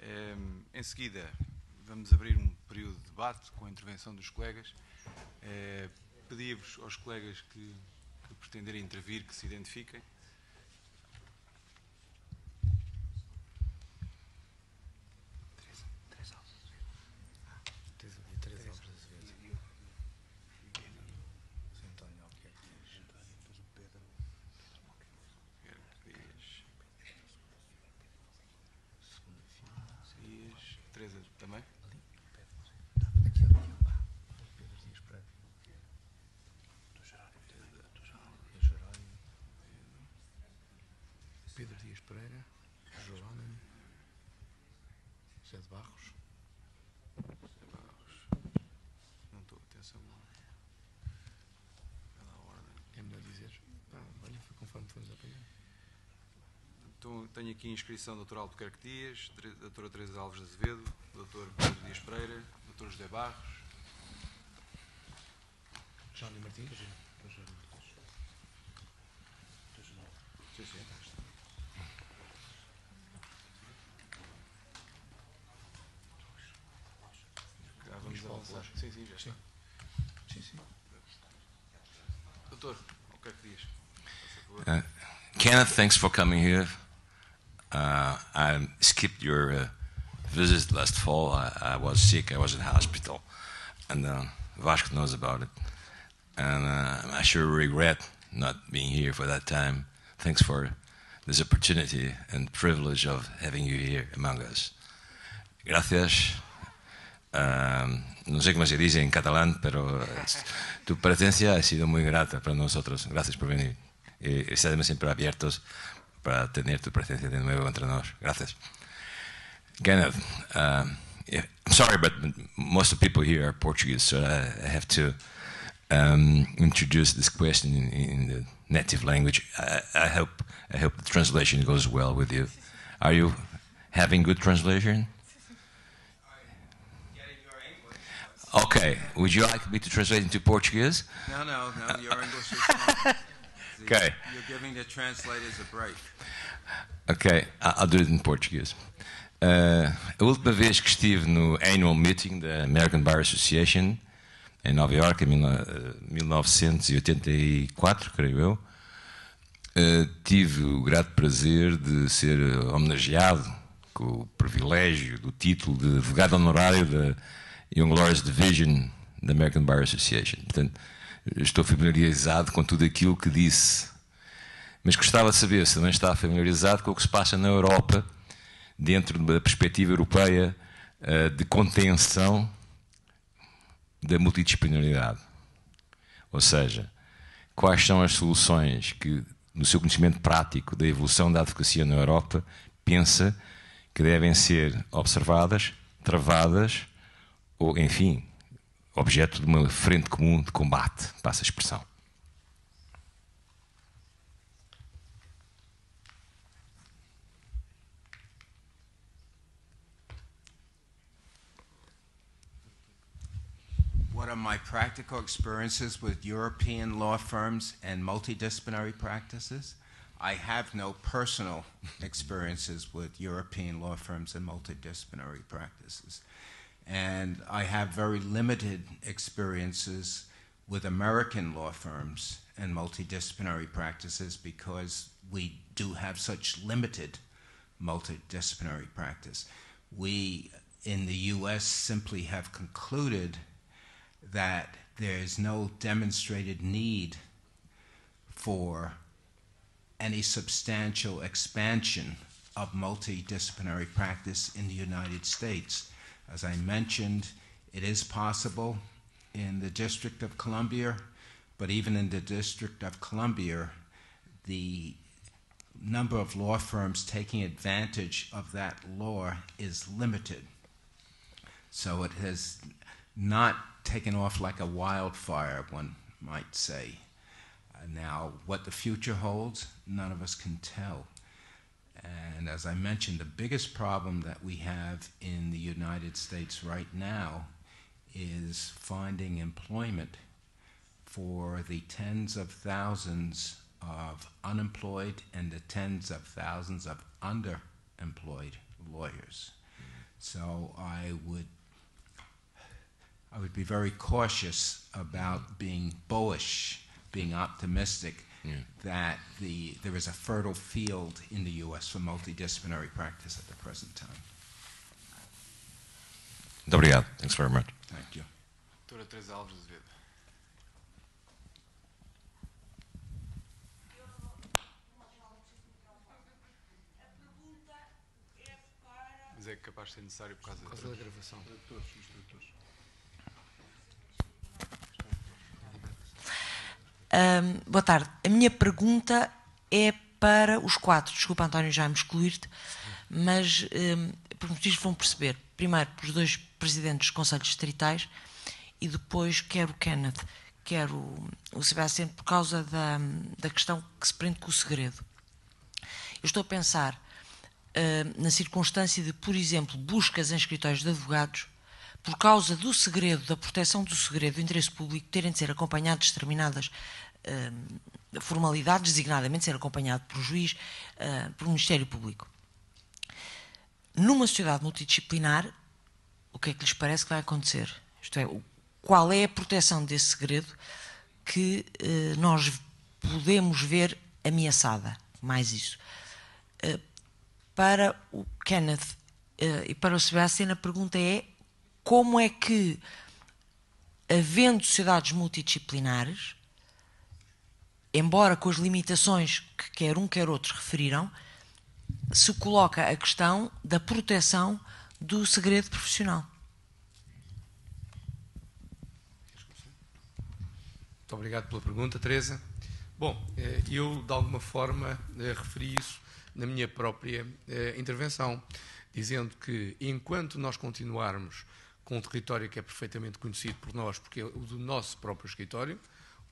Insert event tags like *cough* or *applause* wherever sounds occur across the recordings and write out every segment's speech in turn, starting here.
Ehm, em seguida, vamos abrir um período de debate com a intervenção dos colegas. Eh, pedir vos aos colegas que, que pretenderem intervir que se identifiquem. inscrição do Dr. Alto Dias, Dra. Teresa Alves de Azevedo, Dr. Pedro Dias Pereira, Dr. José Barros. Jorge Martins. Sim, sim. Ah, vamos avançar. Sim, sim, já está. Sim, sim. Doutor, o que é que diz? Uh, Kenneth, thanks for coming here. skipped your uh, visit last fall. I, I, was sick. I was in hospital, and uh, Vashk knows about it. And uh, I sure regret not being here for that time. Thanks for this opportunity and privilege of having you here among us. Gracias. Um, no sé cómo se dice en catalán, pero tu presencia ha sido muy grata para nosotros. Gracias por venir. Y eh, estaremos siempre abiertos para tener tu presencia de nuevo entre nosotros. Gracias. Kenneth, um, yeah, I'm sorry, but most of the people here are Portuguese, so I, have to um, introduce this question in, in the native language. I, I, hope I hope the translation goes well with you. Are you having good translation? Okay. Would you like me to translate into Portuguese? No, no, no. Uh, your English is fine. *laughs* okay. You're giving the translators a break. Okay, I'll do it in Portuguese. Eh, a última vez que estive no Annual Meeting da American Bar Association, em Nova Iorque, em 1984, eh, creio eu, Uh, tive o grato prazer de ser homenageado com o privilégio do título de advogado honorário da Young Lawyers Division da American Bar Association. Portanto, estou familiarizado com tudo aquilo que disse. Mas gostava de saber se também está familiarizado com o que se passa na Europa dentro da perspectiva europeia eh, de contenção da multidisciplinaridade. Ou seja, quais são as soluções que, no seu conhecimento prático da evolução da advocacia na Europa, pensa que devem ser observadas, travadas ou, enfim, objeto de uma frente comum de combate, passa a expressão. What are my practical experiences with European law firms and multidisciplinary practices? I have no personal *laughs* experiences with European law firms and multidisciplinary practices. And I have very limited experiences with American law firms and multidisciplinary practices because we do have such limited multidisciplinary practice. We in the US simply have concluded that there is no demonstrated need for any substantial expansion of multidisciplinary practice in the United States. As I mentioned, it is possible in the District of Columbia, but even in the District of Columbia, the number of law firms taking advantage of that law is limited. So it has not taken off like a wildfire, one might say. Uh, now, what the future holds, none of us can tell. And as I mentioned, the biggest problem that we have in the United States right now is finding employment for the tens of thousands of unemployed and the tens of thousands of underemployed lawyers. So I would I would be very cautious about being bullish, being optimistic yeah. that the, there is a fertile field in the U.S. for multidisciplinary practice at the present time. Obrigado. Thanks very much. Thank you. é capaz de ser necessário por causa, por causa da gravação. Para todos os tradutores. Um, boa tarde. A minha pergunta é para os quatro. Desculpa, António, já me excluir-te, mas um, por motivos vão perceber. Primeiro, os dois presidentes dos Conselhos Distritais e depois quer o Kenneth, quer o, o Sebastião, por causa da, da questão que se prende com o segredo. Eu estou a pensar uh, na circunstância de, por exemplo, buscas em escritórios de advogados por causa do segredo, da proteção do segredo do interesse público, terem de ser acompanhados de determinadas uh, formalidades, designadamente ser acompanhado por juiz, uh, por Ministério Público. Numa sociedade multidisciplinar, o que é que lhes parece que vai acontecer? Isto é, qual é a proteção desse segredo que uh, nós podemos ver ameaçada? Mais isso. para o Kenneth e para o Sebastian, a pergunta é como é que, havendo sociedades multidisciplinares, embora com as limitações que quer um quer outros referiram, se coloca a questão da proteção do segredo profissional. Muito obrigado pela pergunta, Teresa. Bom, eh, eu de alguma forma eh, referi isso na minha própria eh, intervenção, dizendo que enquanto nós continuarmos com um território que é perfeitamente conhecido por nós, porque é o do nosso próprio escritório,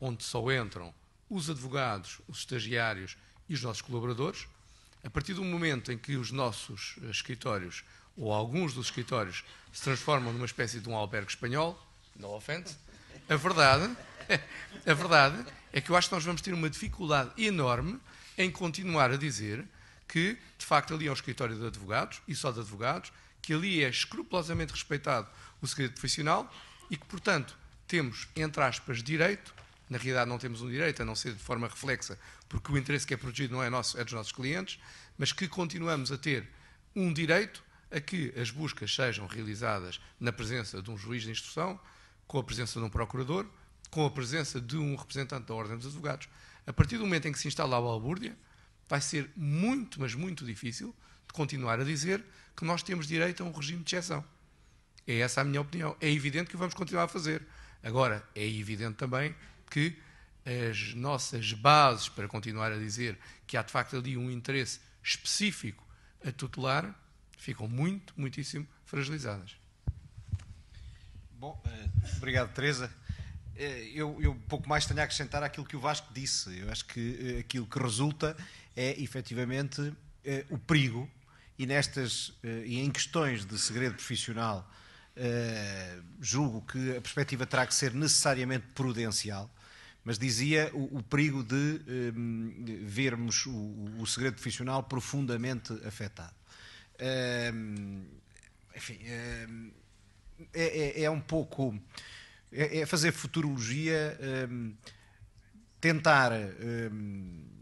onde só entram os advogados, os estagiários e os nossos colaboradores. A partir do momento em que os nossos eh, escritórios, ou alguns dos escritórios, se transformam numa espécie de um albergue espanhol, no offense, a verdade, *laughs* a verdade é que eu acho que nós vamos ter uma dificuldade enorme em continuar a dizer que, de facto, ali é um escritório de advogados, e só de advogados, que ali é escrupulosamente respeitado o segredo profissional e que, portanto, temos, entre aspas, direito, na realidade não temos um direito, a não ser de forma reflexa, porque o interesse que é protegido não é nosso, é dos nossos clientes, mas que continuamos a ter um direito a que as buscas sejam realizadas na presença de um juiz de instrução, com a presença de um procurador, com a presença de um representante da Ordem dos Advogados. A partir do momento em que se instala a balbúrdia, vai ser muito, mas muito difícil de continuar a dizer que nós temos direito a um regime de exceção. É essa a minha opinião. É evidente que vamos continuar a fazer. Agora, é evidente também que as nossas bases para continuar a dizer que há de facto ali um interesse específico a tutelar ficam muito, muitíssimo fragilizadas. Bom, eh, obrigado, Teresa. Eh, eu, eu, pouco mais tenho a acrescentar àquilo que o Vasco disse. Eu acho que eh, aquilo que resulta é efetivamente o perigo, e nestas e em questões de segredo profissional eh, julgo que a perspectiva terá que ser necessariamente prudencial, mas dizia o, o perigo de ehm, vermos o, o, segredo profissional profundamente afetado. Ehm, enfim, ehm, é, é, é, um pouco. É, é fazer futurologia, um, tentar. Um,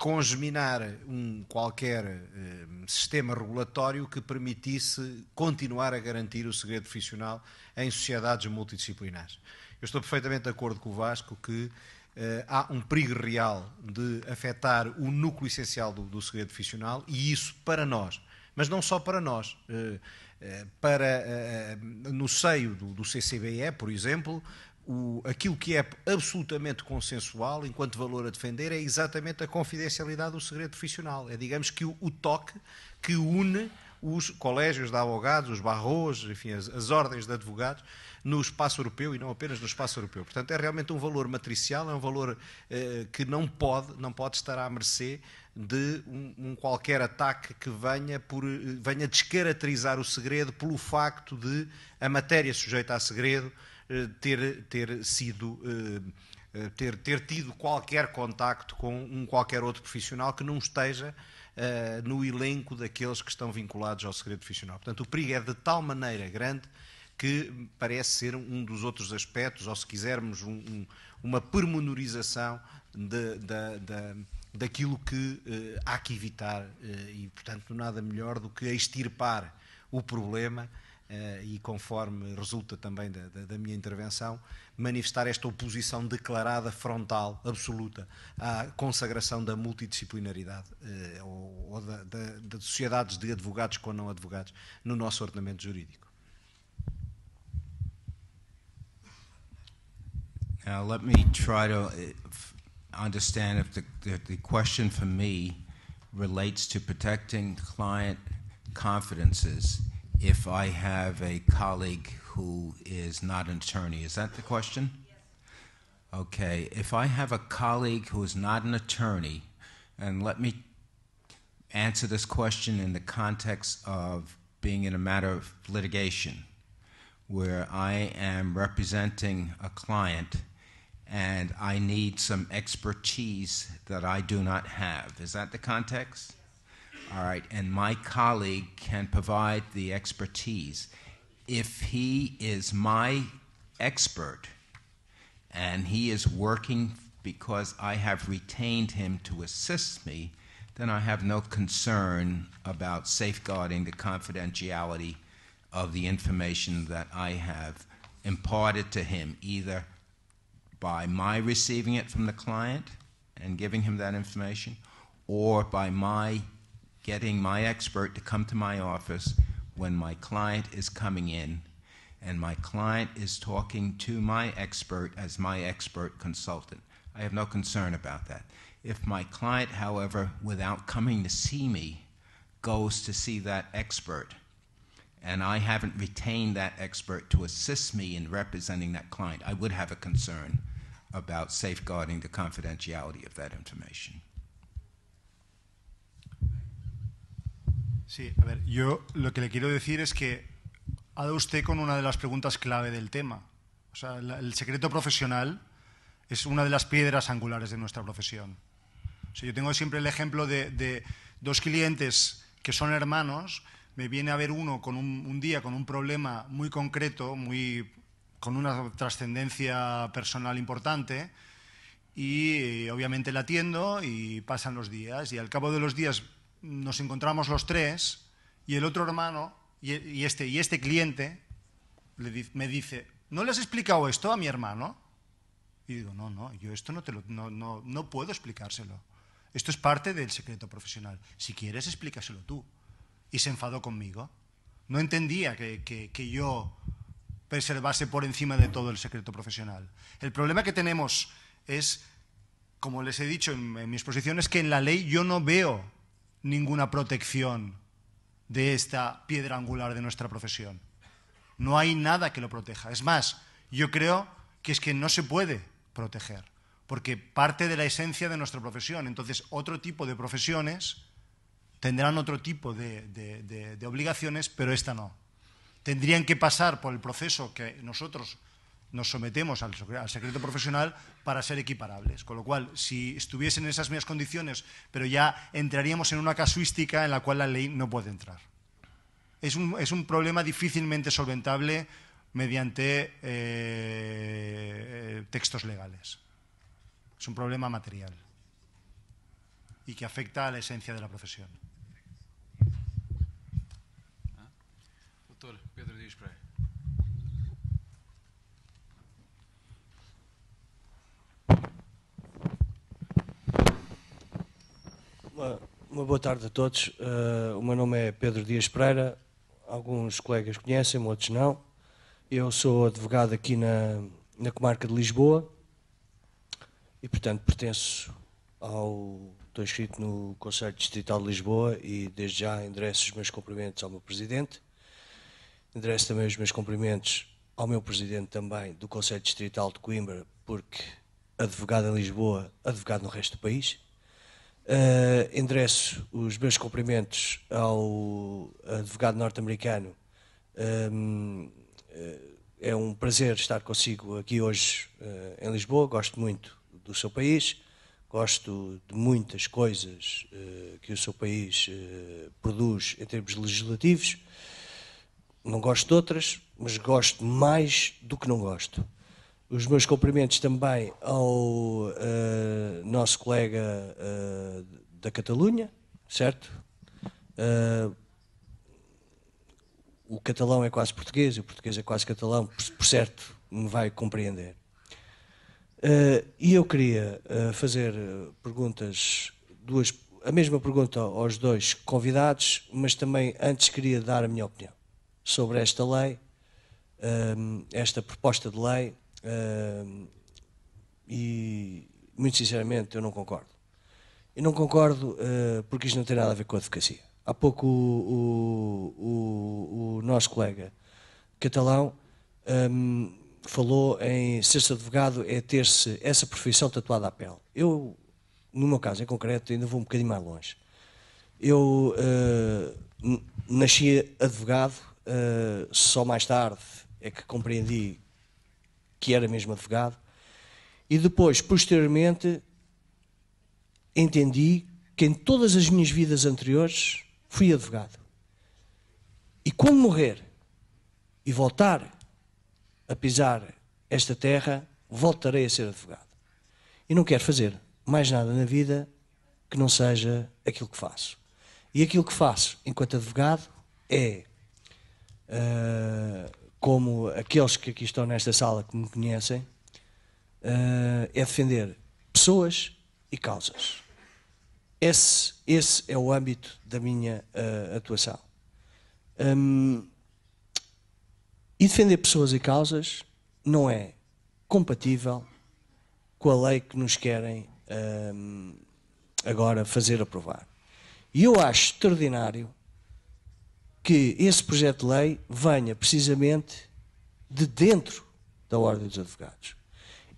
congeminar um qualquer eh, sistema regulatório que permitisse continuar a garantir o segredo profissional em sociedades multidisciplinares. Eu estou perfeitamente de acordo com o Vasco que Uh, há um perigo real de afetar o núcleo essencial do, do, segredo profissional e isso para nós, mas não só para nós. Uh, para, no seio do CCBE, por exemplo, o, aquilo que é absolutamente consensual, enquanto valor a defender, é exatamente a confidencialidade do segredo profissional. É, digamos, que o, o toque que une os colégios de advogados, os barros, enfim, as, as, ordens de advogados no espaço europeu e não apenas no espaço europeu. Portanto, é realmente um valor matricial, é um valor eh, que não pode, não pode estar à mercê de um, um, qualquer ataque que venha, por, eh, venha descaracterizar o segredo pelo facto de a matéria sujeita a segredo eh, ter, ter sido. Eh, eh, ter, ter tido qualquer contacto com um qualquer outro profissional que não esteja Uh, no elenco daqueles que estão vinculados ao segredo profissional. Portanto, o perigo é de tal maneira grande que parece ser um dos outros aspectos, ou se quisermos, um, um, uma pormenorização de, de, de, daquilo que uh, há que evitar. Uh, e, portanto, nada melhor do que extirpar o problema eh, e conforme resulta também da, da, da, minha intervenção, manifestar esta oposição declarada, frontal, absoluta, à consagração da multidisciplinaridade eh, ou, ou da, da, sociedades de advogados com não advogados no nosso ordenamento jurídico. Now, let me try to eh, understand if the, if the question for me relates to protecting client confidences. if I have a colleague who is not an attorney. Is that the question? Yes. Okay. If I have a colleague who is not an attorney, and let me answer this question in the context of being in a matter of litigation, where I am representing a client and I need some expertise that I do not have. Is that the context? All right, and my colleague can provide the expertise. If he is my expert and he is working because I have retained him to assist me, then I have no concern about safeguarding the confidentiality of the information that I have imparted to him, either by my receiving it from the client and giving him that information, or by my getting my expert to come to my office when my client is coming in and my client is talking to my expert as my expert consultant. I have no concern about that. If my client, however, without coming to see me, goes to see that expert, and I haven't retained that expert to assist me in representing that client, I would have a concern about safeguarding the confidentiality of that information. Sí, a ver, yo lo que le quiero decir es que ha dado usted con una de las preguntas clave del tema. O sea, el secreto profesional es una de las piedras angulares de nuestra profesión. O sea, yo tengo siempre el ejemplo de, dos clientes que son hermanos. Me viene a ver uno con un, un día con un problema muy concreto, muy, con una trascendencia personal importante. Y obviamente la atiendo y pasan los días. Y al cabo de los días nos encontramos los tres y el otro hermano y, este, y este cliente me dice, ¿no le has explicado esto a mi hermano? Y digo, no, no, yo esto no, te no, no, puedo explicárselo. Esto es parte del secreto profesional. Si quieres, explícaselo tú. Y se enfadó conmigo. No entendía que, yo preservase por encima de todo el secreto profesional. El problema que tenemos es, como les he dicho en, mis exposiciones que en la ley yo no veo ninguna protección de esta piedra angular de nuestra profesión. No hay nada que lo proteja. Es más, yo creo que es que no se puede proteger, porque parte de la esencia de nuestra profesión. Entonces, otro tipo de profesiones tendrán otro tipo de, obligaciones, pero esta no. Tendrían que pasar por el proceso que nosotros nos sometemos al, secreto profesional para ser equiparables. Con lo cual, si estuviesen en esas mismas condiciones, pero ya entraríamos en una casuística en la cual la ley no puede entrar. Es un, problema difícilmente solventable mediante eh, textos legales. Es un problema material y que afecta a la esencia de la profesión. Uma boa tarde a todos. Uh, o meu nome é Pedro Dias Pereira. Alguns colegas conhecem, outros não. Eu sou advogado aqui na, na comarca de Lisboa e, portanto, pertenço ao. Estou inscrito no Conselho Distrital de Lisboa e, desde já, endereço os meus cumprimentos ao meu Presidente. Endereço também os meus cumprimentos ao meu Presidente também do Conselho Distrital de Coimbra, porque advogado em Lisboa, advogado no resto do país. Uh, endereço os meus cumprimentos ao advogado norte-americano. Um, ehm, eh, é um prazer estar consigo aqui hoje uh, em Lisboa. Gosto muito do seu país, gosto de muitas coisas uh, que o seu país produz em termos legislativos. Não gosto de outras, mas gosto mais do que não gosto. Os meus cumprimentos também ao uh, nosso colega uh, da Catalunha, certo? Uh, o catalão é quase português, o português é quase catalão, por, por certo, me vai compreender. e eu queria fazer perguntas, duas, a mesma pergunta aos dois convidados, mas também antes queria dar a minha opinião sobre esta lei, esta proposta de lei, Uh, e, muito sinceramente, eu não concordo. E não concordo uh, porque isto não tem nada a ver com a advocacia. Há pouco o, o, o, o nosso colega catalão um, falou em ser-se advogado é ter-se essa profissão tatuada à pele. Eu, no meu caso em concreto, ainda vou um bocadinho mais longe. Eu uh, nasci advogado, uh, só mais tarde é que compreendi que era mesmo advogado, e depois, posteriormente, entendi que em todas as minhas vidas anteriores fui advogado. E quando morrer e voltar a pisar esta terra, voltarei a ser advogado. E não quero fazer mais nada na vida que não seja aquilo que faço. E aquilo que faço enquanto advogado é uh, como aqueles que aqui estão nesta sala que me conhecem, uh, é defender pessoas e causas. Esse, esse é o âmbito da minha uh, atuação. Um, e defender pessoas e causas não é compatível com a lei que nos querem um, agora fazer aprovar. E eu acho extraordinário que esse projeto de lei venha precisamente de dentro da Ordem dos Advogados.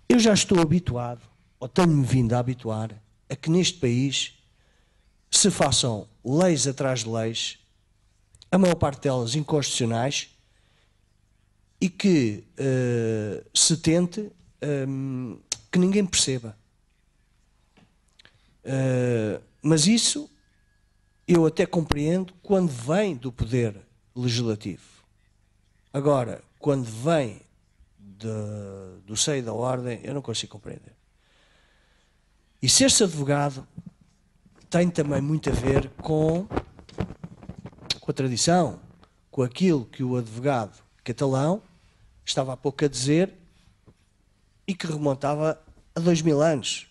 Eu já estou habituado, ou tenho-me vindo a habituar, a que neste país se façam leis atrás de leis, a maior parte delas inconstitucionais, e que uh, se tente ehm, que ninguém perceba. Uh, mas isso eu até compreendo quando vem do poder legislativo. Agora, quando vem de, do seio da ordem, eu não consigo compreender. E ser-se advogado tem também muito a ver com, com a tradição, com aquilo que o advogado catalão estava há pouco a dizer e que remontava a dois mil anos.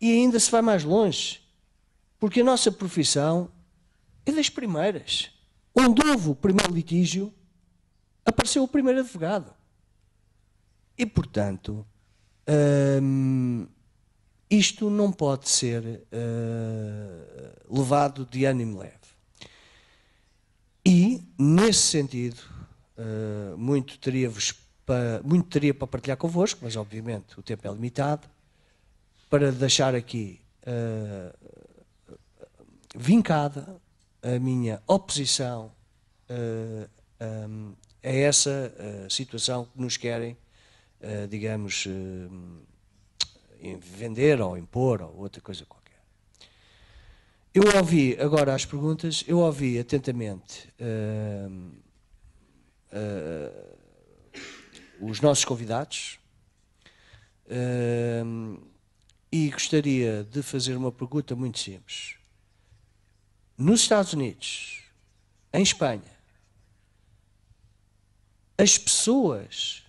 E ainda se vai mais longe. Porque a nossa profissão é das primeiras. Onde houve o primeiro litígio, apareceu o primeiro advogado. E, portanto, hum, isto não pode ser eh, levado de ânimo leve. E, nesse sentido, eh, muito, teria muito teria para partilhar convosco, mas obviamente o tempo é limitado, para deixar aqui eh, vincada a minha oposição uh, eh, um, ehm, a essa uh, situação que nos querem, uh, digamos, vender ou impor ou outra coisa qualquer. Eu ouvi, agora as perguntas, eu ouvi atentamente ehm, os nossos convidados ehm, e gostaria de fazer uma pergunta muito simples nos Estados Unidos, em Espanha, as pessoas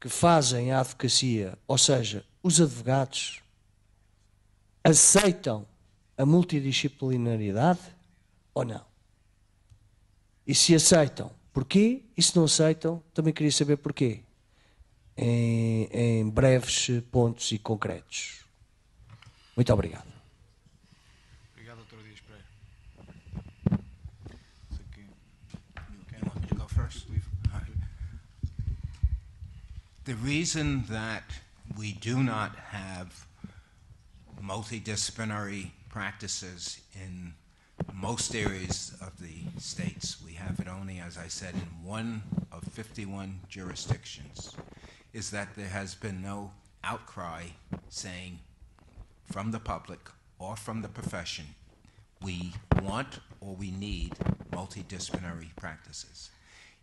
que fazem a advocacia, ou seja, os advogados, aceitam a multidisciplinaridade ou não? E se aceitam, porquê? E se não aceitam, também queria saber porquê. Em, em breves pontos e concretos. Muito obrigado. the reason that we do not have multidisciplinary practices in most areas of the states, we have it only, as I said, in one of 51 jurisdictions, is that there has been no outcry saying from the public or from the profession, we want or we need multidisciplinary practices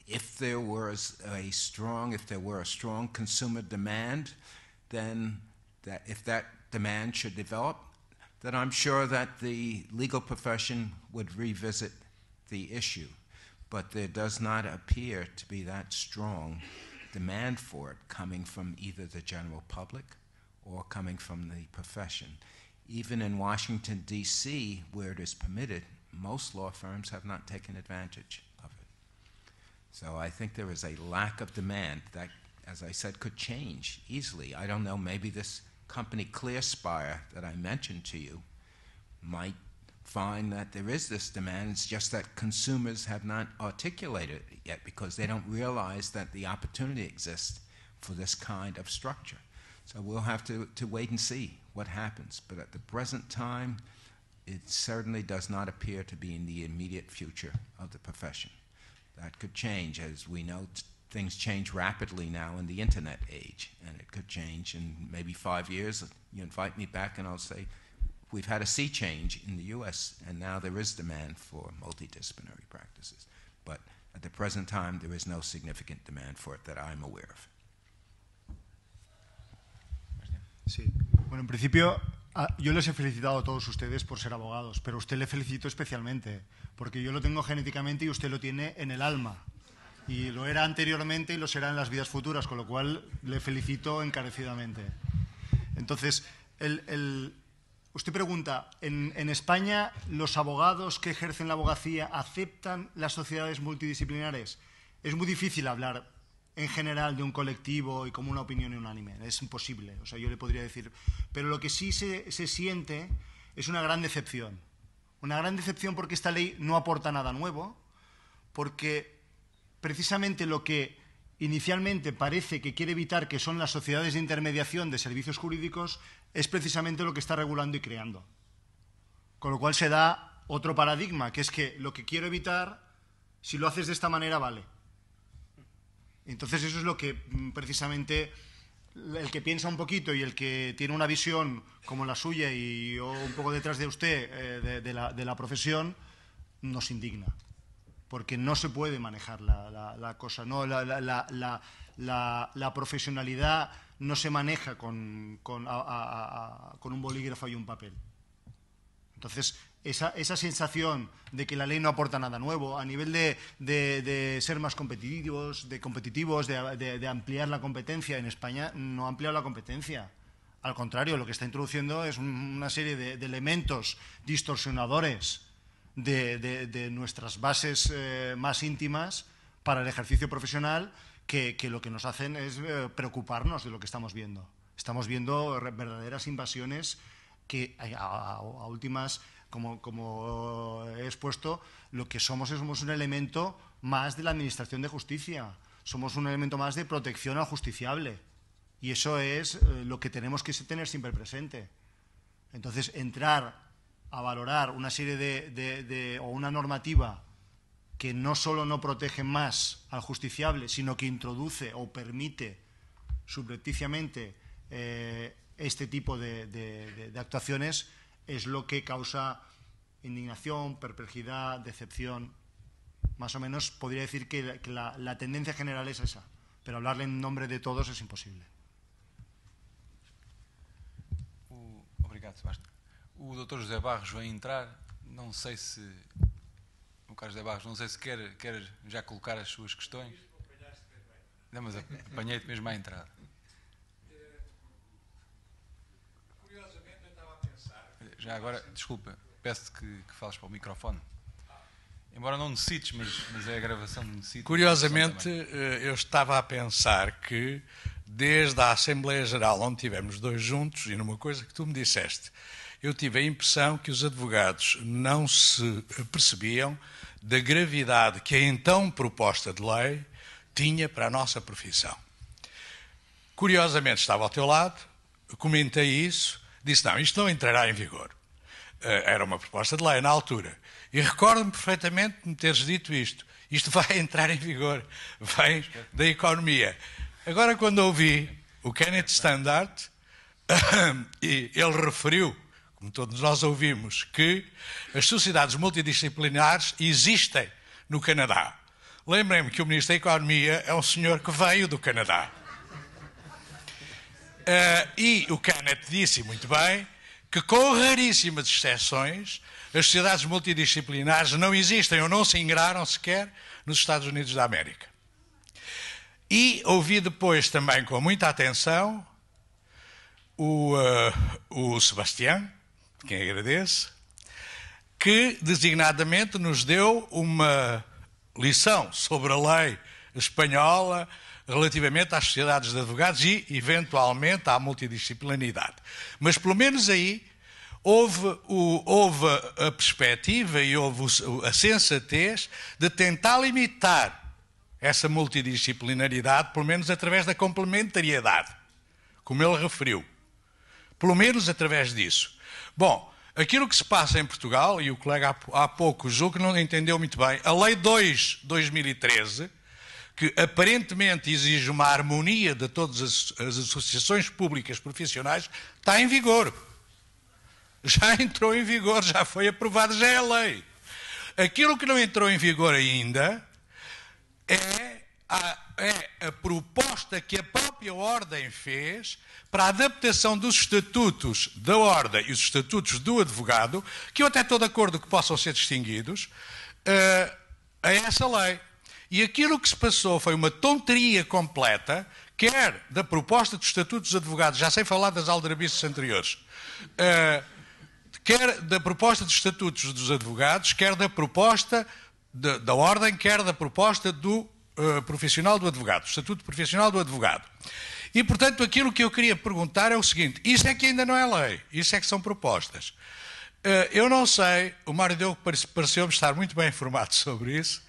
if there was a strong, if there were a strong consumer demand, then that if that demand should develop, then I'm sure that the legal profession would revisit the issue. But there does not appear to be that strong demand for it coming from either the general public or coming from the profession. Even in Washington, D.C., where it is permitted, most law firms have not taken advantage. So I think there is a lack of demand that, as I said, could change easily. I don't know, maybe this company Clearspire that I mentioned to you might find that there is this demand. It's just that consumers have not articulated it yet because they don't realize that the opportunity exists for this kind of structure. So we'll have to, to wait and see what happens. But at the present time, it certainly does not appear to be in the immediate future of the profession. That could change. As we know, things change rapidly now in the internet age, and it could change in maybe five years. You invite me back, and I'll say, we've had a sea change in the US, and now there is demand for multidisciplinary practices. But at the present time, there is no significant demand for it that I'm aware of. Sí. Bueno, en principio, Ah, yo les he felicitado a todos ustedes por ser abogados, pero a usted le felicito especialmente, porque yo lo tengo genéticamente y usted lo tiene en el alma. Y lo era anteriormente y lo será en las vidas futuras, con lo cual le felicito encarecidamente. Entonces, usted pregunta, ¿en, ¿en España los abogados que ejercen la abogacía aceptan las sociedades multidisciplinares? Es muy difícil hablar en general de un colectivo y como una opinión unánime. Es imposible. O sea, yo le podría decir. Pero lo que sí se, se siente es una gran decepción. Una gran decepción porque esta ley no aporta nada nuevo, porque precisamente lo que inicialmente parece que quiere evitar, que son las sociedades de intermediación de servicios jurídicos, es precisamente lo que está regulando y creando. Con lo cual se da otro paradigma, que es que lo que quiero evitar, si lo haces de esta manera, vale. Entonces eso es lo que mm, precisamente el que piensa un poquito y el que tiene una visión como la suya y un poco detrás de usted eh, de, la, profesión, nos indigna. Porque no se puede manejar la, cosa, ¿no? la, profesionalidad no se maneja con, con un bolígrafo y un papel. Entonces, esa, sensación de que la ley no aporta nada nuevo, a nivel de, ser más competitivos, de competitivos, de, ampliar la competencia. En España no ha ampliado la competencia. Al contrario, lo que está introduciendo es una serie de, elementos distorsionadores de, nuestras bases eh, más íntimas para el ejercicio profesional que, lo que nos hacen es eh, preocuparnos de lo que estamos viendo. Estamos viendo verdaderas invasiones que a, a últimas como, he expuesto, lo que somos es somos un elemento más de la Administración de Justicia, somos un elemento más de protección al justiciable. Y eso es eh, lo que tenemos que tener siempre presente. Entonces, entrar a valorar una serie de, o una normativa que no solo no protege más al justiciable, sino que introduce o permite subrepticiamente eh, este tipo de actuaciones, es lo que causa indignación, perplejidad, decepción. Más o menos podría decir que, la, tendencia general es esa, pero hablarle en nombre de todos es imposible. Obrigado, Sebastián. O doutor José Barros a entrar. No sei se. O Carlos José Barros, não sei se quer, quer já colocar as suas questões. Não, mas apanhei-te mesmo à entrada. Já agora, desculpa, peço-te que, que fales para o microfone. Embora não necessites, mas, mas é a gravação que necessita. Curiosamente, eh, eu estava a pensar que desde a Assembleia Geral, onde tivemos dois juntos, e numa coisa que tu me disseste, eu tive a impressão que os advogados não se percebiam da gravidade que a então proposta de lei tinha para a nossa profissão. Curiosamente, estava ao teu lado, comentei isso, disse: não, isto não entrará em vigor. Eh, era uma proposta de lei na altura. E recordo-me perfeitamente de me teres dito isto. Isto vai *laughs* entrar em vigor, vem da economia. Agora, quando ouvi o Kenneth Standard, *coughs* e ele referiu, como todos nós ouvimos, que as sociedades multidisciplinares existem no Canadá. Lembrem-me que o Ministro da Economia é um senhor que veio do Canadá. Eh, e o Kenneth disse muito bem que, com raríssimas exceções, as sociedades multidisciplinares não existem ou não se ingraram sequer nos Estados Unidos da América. E ouvi depois também com muita atenção o, uh, o Sebastião, quem agradeço, que designadamente nos deu uma lição sobre a lei espanhola relativamente às sociedades de advogados e, eventualmente, à multidisciplinaridade. Mas, pelo menos aí, houve, o, houve a perspectiva e houve a sensatez de tentar limitar essa multidisciplinaridade, pelo menos através da complementariedade, como ele referiu. Pelo menos através disso. Bom, aquilo que se passa em Portugal, e o colega há pouco julgo que não entendeu muito bem, a Lei 2 2013 que aparentemente exige uma harmonia de todas as, as associações públicas profissionais, está em vigor. Já *laughs* entrou em vigor, já foi aprovado, já é lei. Aquilo que não entrou em vigor ainda é a, é a proposta que a própria Ordem fez para a adaptação dos estatutos da Ordem e os estatutos do advogado, que eu até estou de acordo que possam ser distinguidos, uh, a essa lei. E aquilo que se passou foi uma tonteria completa, quer da proposta do Estatuto dos Advogados, já sem falar das aldrabices anteriores, uh, quer da proposta dos Estatutos dos Advogados, quer da proposta de, da Ordem, quer da proposta do uh, profissional do advogado, Estatuto Profissional do Advogado. E, portanto, aquilo que eu queria perguntar é o seguinte: isso é que ainda não é lei, isso é que são propostas. Eh, eu não sei, o Mário Deu pareceu-me estar muito bem informado *laughs* sobre isso,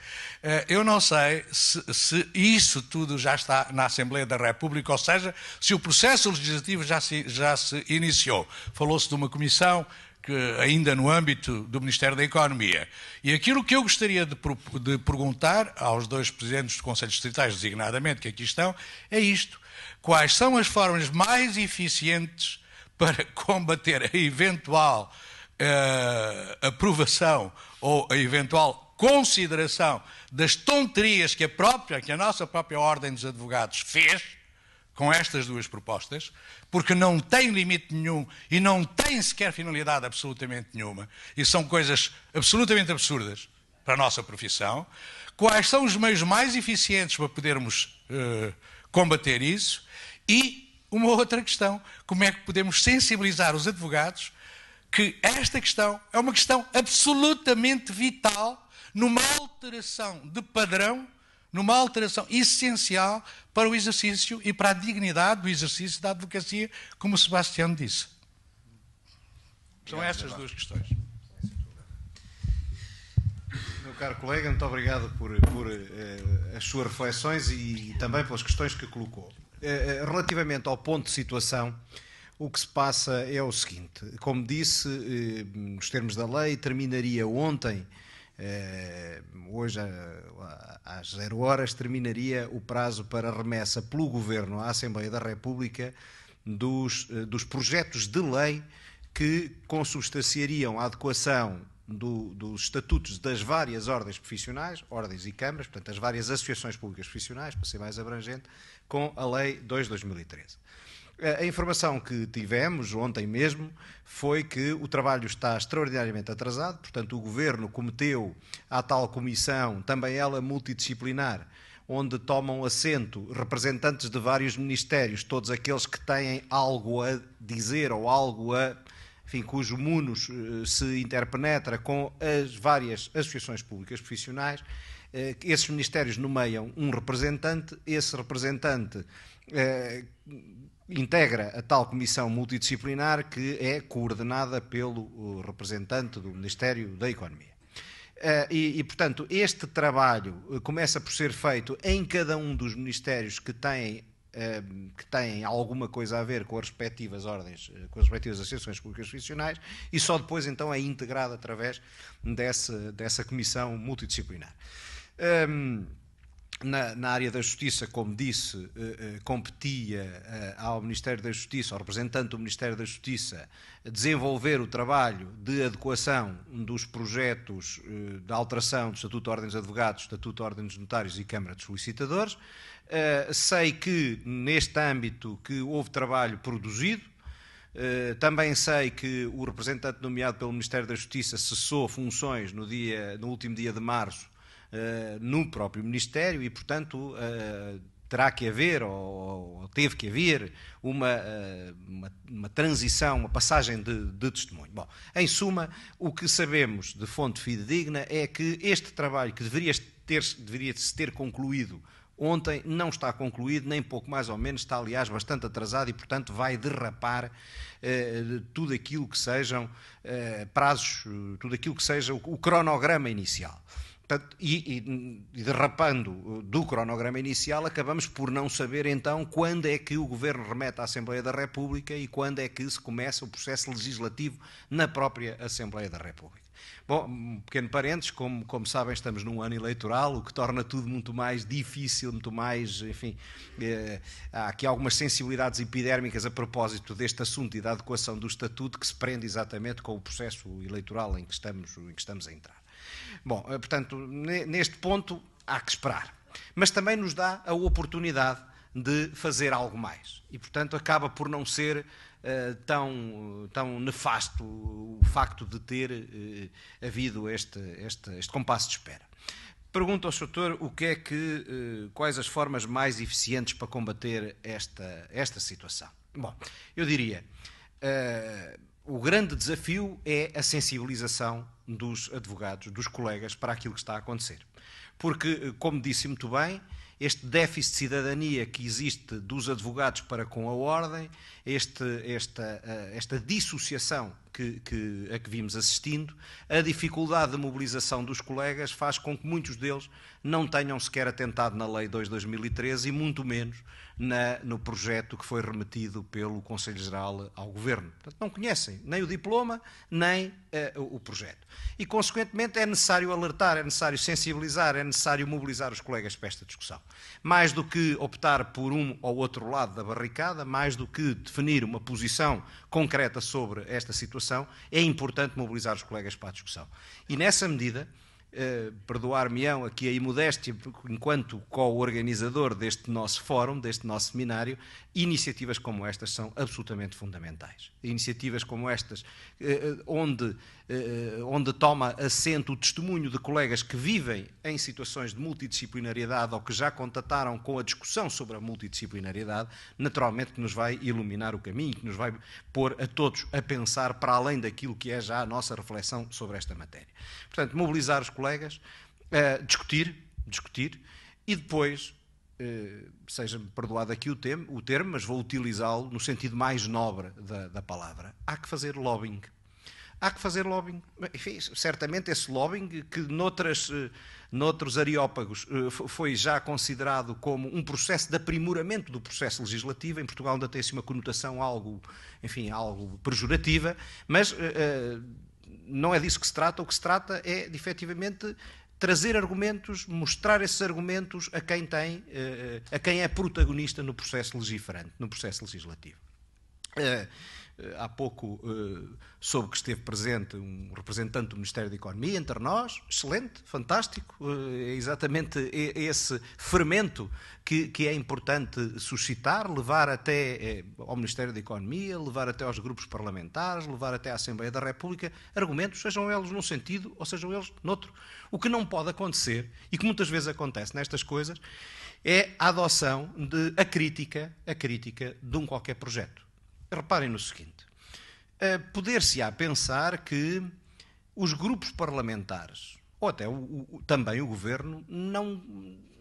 eh, eu não sei se, se, isso tudo já está na Assembleia da República, ou seja, se o processo legislativo já se, já se iniciou. Falou-se de uma comissão que ainda no âmbito do Ministério da Economia. E aquilo que eu gostaria de, de perguntar aos dois presidentes dos Conselhos Distritais, designadamente, que aqui estão, é isto. Quais são as formas mais eficientes para *laughs* combater a eventual uh, aprovação ou a eventual consideração das tonterias que a própria, que a nossa própria Ordem dos Advogados fez com estas duas propostas, porque não tem limite nenhum e não tem sequer finalidade absolutamente nenhuma, e são coisas absolutamente absurdas para a nossa profissão. Quais são os meios mais eficientes para podermos uh, combater isso? E uma outra questão: como é que podemos sensibilizar os advogados que esta questão é uma questão absolutamente vital numa alteração de padrão, numa alteração essencial para o exercício e para a dignidade do exercício da advocacia, como Sebastião disse. São estas duas questões. Meu caro colega, muito obrigado por, por eh, as suas reflexões e, e, também pelas questões que colocou. Eh, eh relativamente ao ponto de situação, o que se passa é o seguinte: como disse, eh, nos termos da lei, terminaria ontem, eh, hoje às zero horas, terminaria o prazo para remessa pelo Governo à Assembleia da República dos, eh, dos projetos de lei que consubstanciariam a adequação do, dos estatutos das várias ordens profissionais, ordens e câmaras, portanto, as várias associações públicas profissionais, para ser mais abrangente, com a Lei 2 de 2013. A informação que tivemos ontem mesmo foi que o trabalho está extraordinariamente atrasado, portanto, o Governo cometeu a tal comissão, também ela multidisciplinar, onde tomam assento representantes de vários ministérios, todos aqueles que têm algo a dizer ou algo a. Enfim, cujo munos eh, se interpenetra com as várias associações públicas profissionais, eh, esses ministérios nomeiam um representante, esse representante eh, integra a tal comissão multidisciplinar que é coordenada pelo representante do Ministério da Economia. Eh, e, e, portanto, este trabalho eh, começa por ser feito em cada um dos ministérios que têm, eh, que têm alguma coisa a ver com as respectivas ordens, com as respectivas associações públicas profissionais, e só depois, então, é integrado através desse, dessa comissão multidisciplinar. Um, ehm, na, na, área da Justiça, como disse, uh, uh, competia uh, ao Ministério da Justiça, ao representante do Ministério da Justiça, desenvolver o trabalho de adequação dos projetos de alteração do Estatuto de Ordens de Advogados, Estatuto de Ordens de Notários e Câmara de Solicitadores. Sei que, neste âmbito, que houve trabalho produzido, Uh, também sei que o representante nomeado pelo Ministério da Justiça cessou funções no, dia, no último dia de março eh, no próprio Ministério e, portanto, eh, terá que haver, ou, ou teve que haver, uma, eh, uma, uma transição, uma passagem de, de, testemunho. Bom, em suma, o que sabemos de fonte fidedigna é que este trabalho, que deveria ter-se deveria ter concluído ontem, não está concluído, nem pouco mais ou menos, está aliás bastante atrasado e, portanto, vai derrapar tudo aquilo que sejam prazos, tudo aquilo que seja o, o cronograma inicial. Portanto, e, e, derrapando do cronograma inicial, acabamos por não saber então quando é que o Governo remete à Assembleia da República e quando é que se começa o processo legislativo na própria Assembleia da República. Bom, um pequeno parênteses, como, como sabem, estamos num ano eleitoral, o que torna tudo muito mais difícil, muito mais, enfim, eh, há aqui algumas sensibilidades epidérmicas a propósito deste assunto e da adequação do estatuto que se prende exatamente com o processo eleitoral em que estamos, em que estamos a entrar. Bom, eh, portanto, neste ponto há que esperar. Mas também nos dá a oportunidade de fazer algo mais. E, portanto, acaba por não ser uh, tão, tão nefasto o facto de ter uh, havido este, este, este compasso de espera. Pergunto ao Sr. o que é que, uh, quais as formas mais eficientes para combater esta, esta situação. Bom, eu diria, o grande desafio é a sensibilização dos advogados, dos colegas, para aquilo que está a acontecer. Porque, eh, como disse muito bem, este déficit de cidadania que existe dos advogados para com a ordem, este, esta, eh, esta dissociação que, que, a que vimos assistindo, a dificuldade de mobilização dos colegas faz com que muitos deles não tenham sequer atentado na Lei 2 de 2013 e muito menos na, no projeto que foi remetido pelo Conselho Geral ao Governo. Portanto, não conhecem nem o diploma, nem uh, o projeto. E, consequentemente, é necessário alertar, é necessário sensibilizar, é necessário mobilizar os colegas para esta discussão. Mais do que optar por um ou outro lado da barricada, mais do que definir uma posição concreta sobre esta situação, é importante mobilizar os colegas para a discussão. E, nessa medida, eh, perdoar-me-ão aqui a imodéstia, enquanto co-organizador deste nosso fórum, deste nosso seminário, iniciativas como estas são absolutamente fundamentais. Iniciativas como estas, eh, eh, onde eh, eh, onde toma assento o testemunho de colegas que vivem em situações de multidisciplinariedade ou que já contataram com a discussão sobre a multidisciplinariedade, naturalmente que nos vai iluminar o caminho, que nos vai pôr a todos a pensar para além daquilo que é já a nossa reflexão sobre esta matéria. Portanto, mobilizar os colegas, eh, discutir, discutir e depois Uh, seja-me perdoado aqui o, o termo, mas vou utilizá-lo no sentido mais nobre da, da palavra. Há que fazer lobbying há que fazer lobbying. Enfim, certamente esse lobbying, que noutras, eh, noutros areópagos eh, foi já considerado como um processo de aprimoramento do processo legislativo, em Portugal ainda tem-se assim uma conotação algo, enfim, algo pejorativa, mas uh, não é disso que se trata, o que se trata é de efetivamente trazer argumentos, mostrar esses argumentos a quem tem, uh, a quem é protagonista no processo legiferante, no processo legislativo. Uh, eh, há pouco eh, soube que esteve presente um representante do Ministério da Economia entre nós, excelente, fantástico, eh, é exatamente esse fermento que, que é importante suscitar, levar até ao Ministério da Economia, levar até aos grupos parlamentares, levar até à Assembleia da República, argumentos, sejam eles num sentido ou sejam eles noutro. O que não pode acontecer, e que muitas vezes acontece nestas coisas, é a adoção de a crítica, a crítica de um qualquer projeto. Reparem no seguinte: eh, poder-se-á pensar que os grupos parlamentares, ou até o, o, também o governo, não,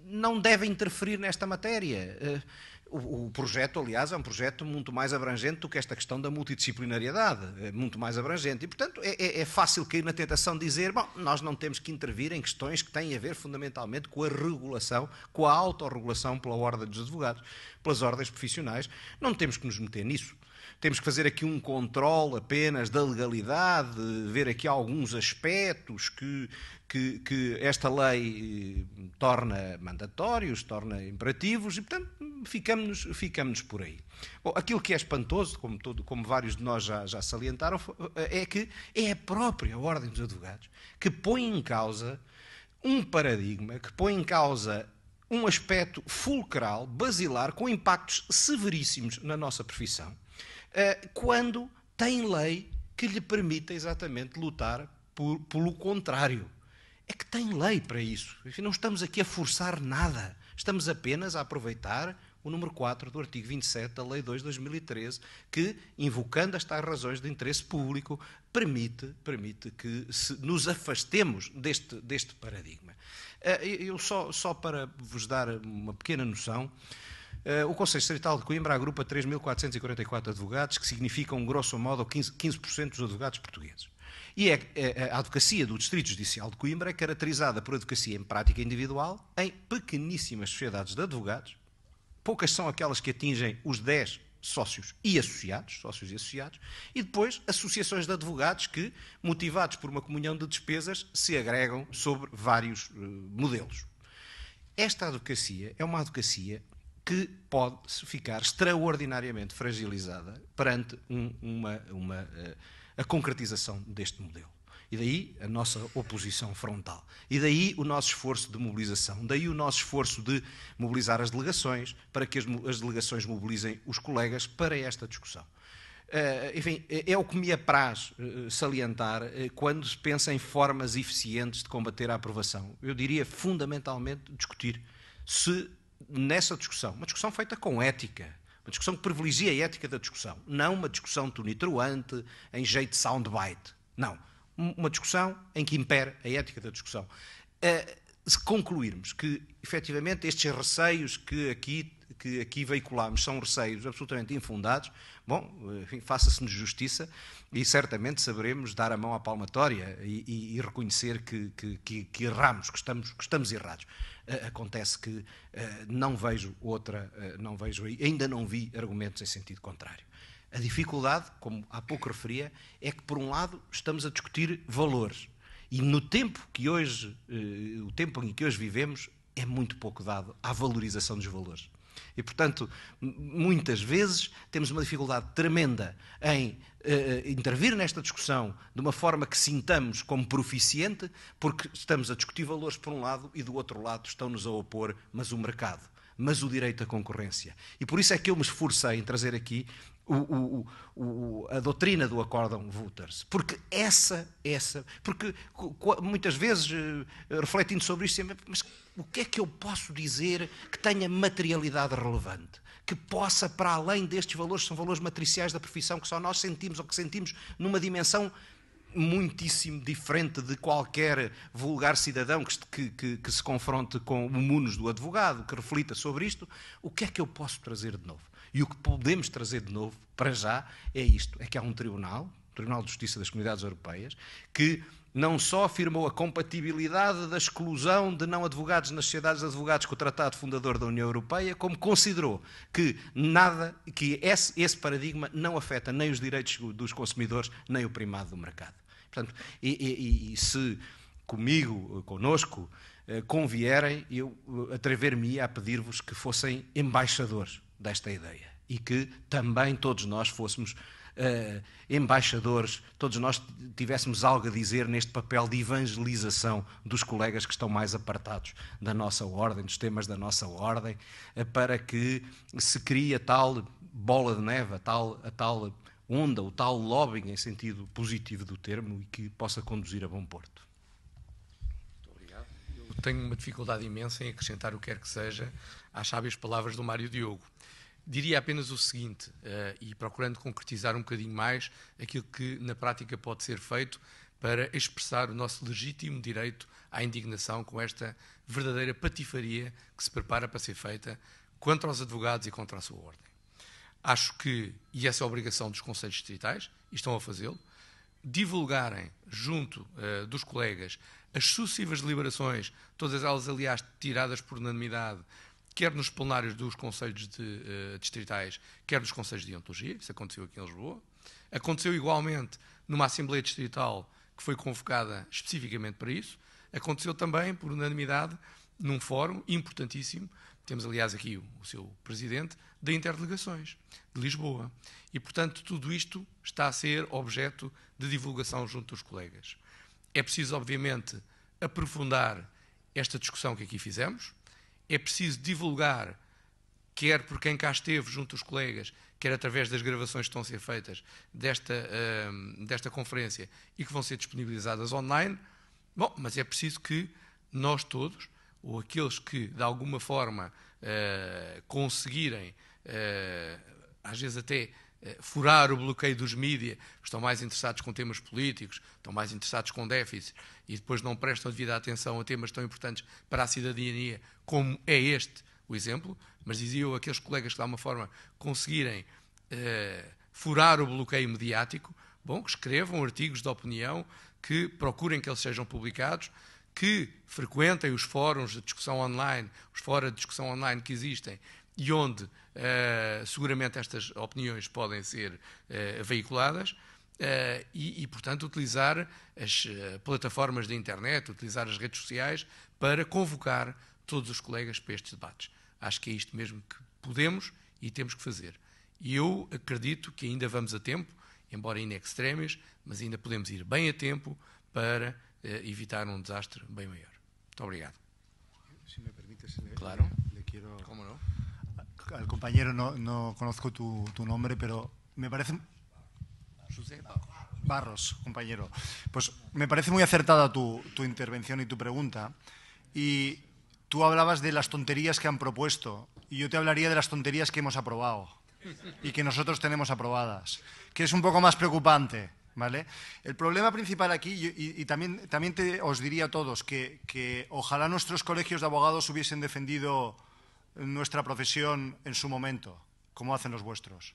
não devem interferir nesta matéria. Eh, o, o, projeto, aliás, é um projeto muito mais abrangente do que esta questão da multidisciplinariedade. É muito mais abrangente. E, portanto, é, é, é fácil cair na tentação de dizer: bom, nós não temos que intervir em questões que têm a ver fundamentalmente com a regulação, com a autorregulação pela ordem dos advogados, pelas ordens profissionais. Não temos que nos meter nisso temos que fazer aqui um controle apenas da legalidade, ver aqui alguns aspectos que, que, que esta lei eh, torna mandatórios, torna imperativos, e, portanto, ficamos, ficamos por aí. Bom, aquilo que é espantoso, como, todo, como vários de nós já, já salientaram, eh, é que é a própria Ordem dos Advogados que põe em causa um paradigma, que põe em causa um aspecto fulcral, basilar, com impactos severíssimos na nossa profissão eh, quando tem lei que lhe permita exatamente lutar por, pelo contrário. É que tem lei para isso. Não estamos aqui a forçar nada. Estamos apenas a aproveitar o número 4 do artigo 27 da Lei 2 de 2013, que, invocando estas razões de interesse público, permite, permite que nos afastemos deste, deste paradigma. Eh, eu só, só para vos dar uma pequena noção, Uh, o Conselho Distrital de Coimbra agrupa 3.444 advogados, que significam, grosso modo, 15%, 15 dos advogados portugueses. E é, é, é, a advocacia do Distrito Judicial de Coimbra é caracterizada por advocacia em prática individual em pequeníssimas sociedades de advogados. Poucas são aquelas que atingem os 10 sócios e associados, sócios e associados, e depois associações de advogados que, motivados por uma comunhão de despesas, se agregam sobre vários uh, modelos. Esta advocacia é uma advocacia que pode ficar extraordinariamente fragilizada perante um, uma, uma, eh, a concretização deste modelo. E daí a nossa oposição frontal. E daí o nosso esforço de mobilização. Daí o nosso esforço de mobilizar as delegações, para que as, as delegações mobilizem os colegas para esta discussão. Uh, enfim, é, é o que me apraz uh, salientar uh, quando se pensa em formas eficientes de combater a aprovação. Eu diria fundamentalmente discutir se nessa discussão, uma discussão feita com ética, uma discussão que privilegia a ética da discussão, não uma discussão tonitruante, em jeito de soundbite. Não. Uma discussão em que impera a ética da discussão. Uh, se concluirmos que, efetivamente, estes receios que aqui que aqui veiculámos são receios absolutamente infundados, bom, faça-se-nos justiça e certamente saberemos dar a mão à palmatória e, e, e reconhecer que, que, que, erramos, que estamos, que estamos errados. Uh, acontece que uh, não vejo outra, uh, não vejo, ainda não vi argumentos em sentido contrário. A dificuldade, como há pouco referia, é que, por um lado, estamos a discutir valores. E no tempo que hoje, eh, o tempo em que hoje vivemos, é muito pouco dado à valorização dos valores. E, portanto, muitas vezes temos uma dificuldade tremenda em uh, intervir nesta discussão de uma forma que sintamos como proficiente, porque estamos a discutir valores por um lado e do outro lado estão-nos a opor, mas o mercado, mas o direito à concorrência. E por isso é que eu me esforcei em trazer aqui o, o, o, a doutrina do acórdão Wouters. Porque essa, essa, porque muitas vezes, eh, refletindo sobre isto, sempre, mas o que é que eu posso dizer que tenha materialidade relevante? Que possa, para além destes valores, são valores matriciais da profissão, que só nós sentimos ou que sentimos numa dimensão muitíssimo diferente de qualquer vulgar cidadão que, que, que, que se confronte com o munos do advogado, que reflita sobre isto, o que é que eu posso trazer de novo? E o que podemos trazer de novo, para já, é isto: é que há um tribunal, o Tribunal de Justiça das Comunidades Europeias, que não só afirmou a compatibilidade da exclusão de não advogados nas sociedades de advogados com o Tratado Fundador da União Europeia, como considerou que nada, que esse, esse paradigma não afeta nem os direitos dos consumidores, nem o primado do mercado. Portanto, e, e, e se comigo, eh, conosco, eh, convierem, eu eh, atrever-me a pedir-vos que fossem embaixadores desta ideia e que também todos nós fôssemos uh, embaixadores, todos nós tivéssemos algo a dizer neste papel de evangelização dos colegas que estão mais apartados da nossa ordem, dos temas da nossa ordem, uh, para que se crie a tal bola de neve, a tal, a tal onda, o tal lobbying em sentido positivo do termo e que possa conduzir a bom porto. Muito obrigado. Eu tenho uma dificuldade imensa em acrescentar o que quer que seja às sábias palavras do Mário Diogo Diria apenas o seguinte, eh, e procurando concretizar um bocadinho mais aquilo que na prática pode ser feito para expressar o nosso legítimo direito à indignação com esta verdadeira patifaria que se prepara para ser feita contra os advogados e contra a sua ordem. Acho que, e essa é a obrigação dos Conselhos Distritais, e estão a fazê-lo, divulgarem junto uh, dos colegas as sucessivas deliberações, todas elas, aliás, tiradas por unanimidade quer nos plenários dos conselhos de, uh, distritais, quer nos conselhos de ontologia, isso aconteceu aqui em Lisboa. Aconteceu igualmente numa Assembleia Distrital que foi convocada especificamente para isso. Aconteceu também, por unanimidade, num fórum importantíssimo, temos aliás aqui o, o seu presidente, da interdelegações de Lisboa. E, portanto, tudo isto está a ser objeto de divulgação junto dos colegas. É preciso, obviamente, aprofundar esta discussão que aqui fizemos, é preciso divulgar, quer por quem cá esteve junto aos colegas, quer através das gravações que estão a ser feitas desta, uh, desta conferência e que vão ser disponibilizadas online. Bom, mas é preciso que nós todos, ou aqueles que de alguma forma uh, conseguirem, uh, às vezes até eh, furar o bloqueio dos mídias, que estão mais interessados com temas políticos, estão mais interessados com déficit e depois não prestam devida atenção a temas tão importantes para a cidadania como é este o exemplo, mas dizia eu aqueles colegas que de alguma forma conseguirem eh, furar o bloqueio mediático, bom, que escrevam artigos de opinião, que procurem que eles sejam publicados, que frequentem os fóruns de discussão online, os fóruns de discussão online que existem e onde uh, seguramente estas opiniões podem ser uh, veiculadas. Uh, e, e, portanto, utilizar as plataformas da internet, utilizar as redes sociais para convocar todos os colegas para estes debates. Acho que é isto mesmo que podemos e temos que fazer. E eu acredito que ainda vamos a tempo, embora in extremis, mas ainda podemos ir bem a tempo para evitar um desastre bem maior. Muito obrigado. Se me permite, senhor, claro. le quiero... Como não? al compañero, no, conozco tu, nombre, pero me parece... Barros, compañero. Pues me parece muy acertada tu, intervención y tu pregunta. Y tú hablabas de las tonterías que han propuesto y yo te hablaría de las tonterías que hemos aprobado y que nosotros tenemos aprobadas, que es un poco más preocupante. ¿Vale? El problema principal aquí, y, también, también te, os diría a todos, que, que, ojalá nuestros colegios de abogados hubiesen defendido nuestra profesión en su momento, como hacen los vuestros.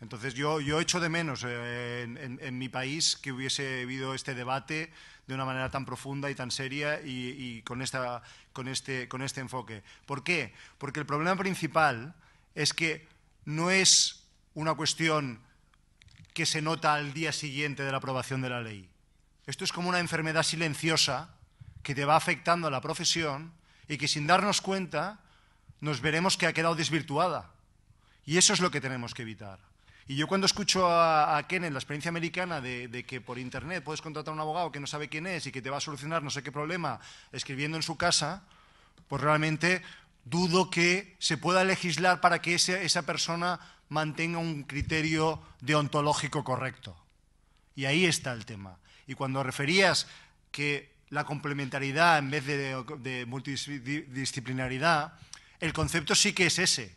Entonces yo, yo echo de menos eh, en, mi país que hubiese habido este debate de una manera tan profunda y tan seria y, con, esta, con, este, con este enfoque. ¿Por qué? Porque el problema principal es que no es una cuestión que se nota al día siguiente de la aprobación de la ley. Esto es como una enfermedad silenciosa que te va afectando a la profesión y que sin darnos cuenta nos veremos que ha quedado desvirtuada. Y eso es lo que tenemos que evitar. Y yo cuando escucho a, a Ken en la experiencia americana de, que por Internet puedes contratar a un abogado que no sabe quién es y que te va a solucionar no sé qué problema escribiendo en su casa, pues realmente dudo que se pueda legislar para que esa persona mantenga un criterio deontológico correcto. Y ahí está el tema. Y cuando referías que la complementariedad en vez de, de multidisciplinaridad, el concepto sí que es ese,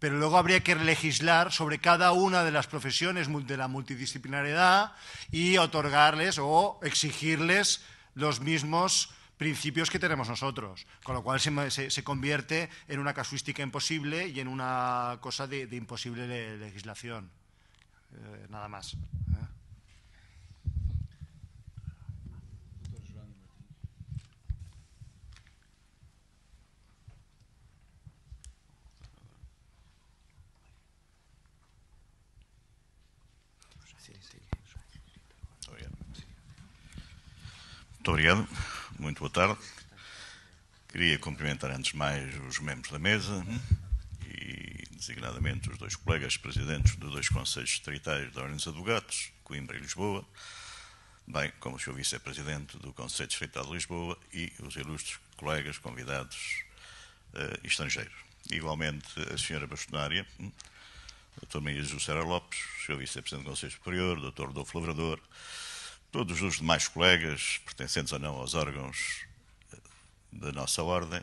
pero luego habría que legislar sobre cada una de las profesiones de la multidisciplinariedad y otorgarles o exigirles los mismos principios que tenemos nosotros, con lo cual se, convierte en una casuística imposible y en una cosa de, imposible legislación. Eh, nada más. ¿eh? Muito obrigado. Muito boa tarde. Queria cumprimentar antes de mais os membros da mesa hum, e, designadamente, os dois colegas presidentes dos dois conselhos distritais da Ordem dos Advogados, Coimbra e Lisboa, bem como o Sr. Vice-Presidente do Conselho Distrital de Lisboa e os ilustres colegas convidados uh, estrangeiros. Igualmente, a Sra. Bastonária, hum, Dr. Maria Jussara Lopes, Sr. Vice-Presidente do Conselho Superior, Dr. Rodolfo Lavrador, todos os demais colegas, pertencentes ou não aos órgãos eh, da nossa ordem,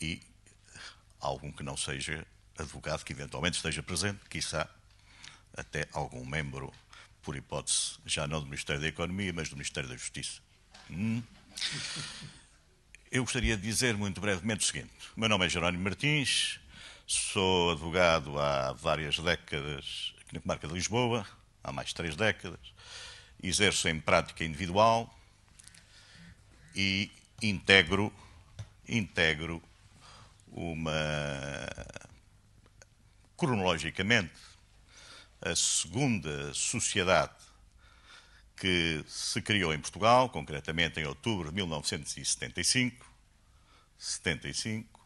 e algum que não seja advogado, que eventualmente esteja presente, quiçá até algum membro, por hipótese, já não do Ministério da Economia, mas do Ministério da Justiça. Hum. Eu gostaria de dizer muito brevemente o seguinte: o meu nome é Jerónimo Martins, sou advogado há várias décadas aqui na Comarca de Lisboa, há mais de três décadas exerço em prática individual e integro, integro uma cronologicamente a segunda sociedade que se criou em Portugal, concretamente em outubro de 1975, 75,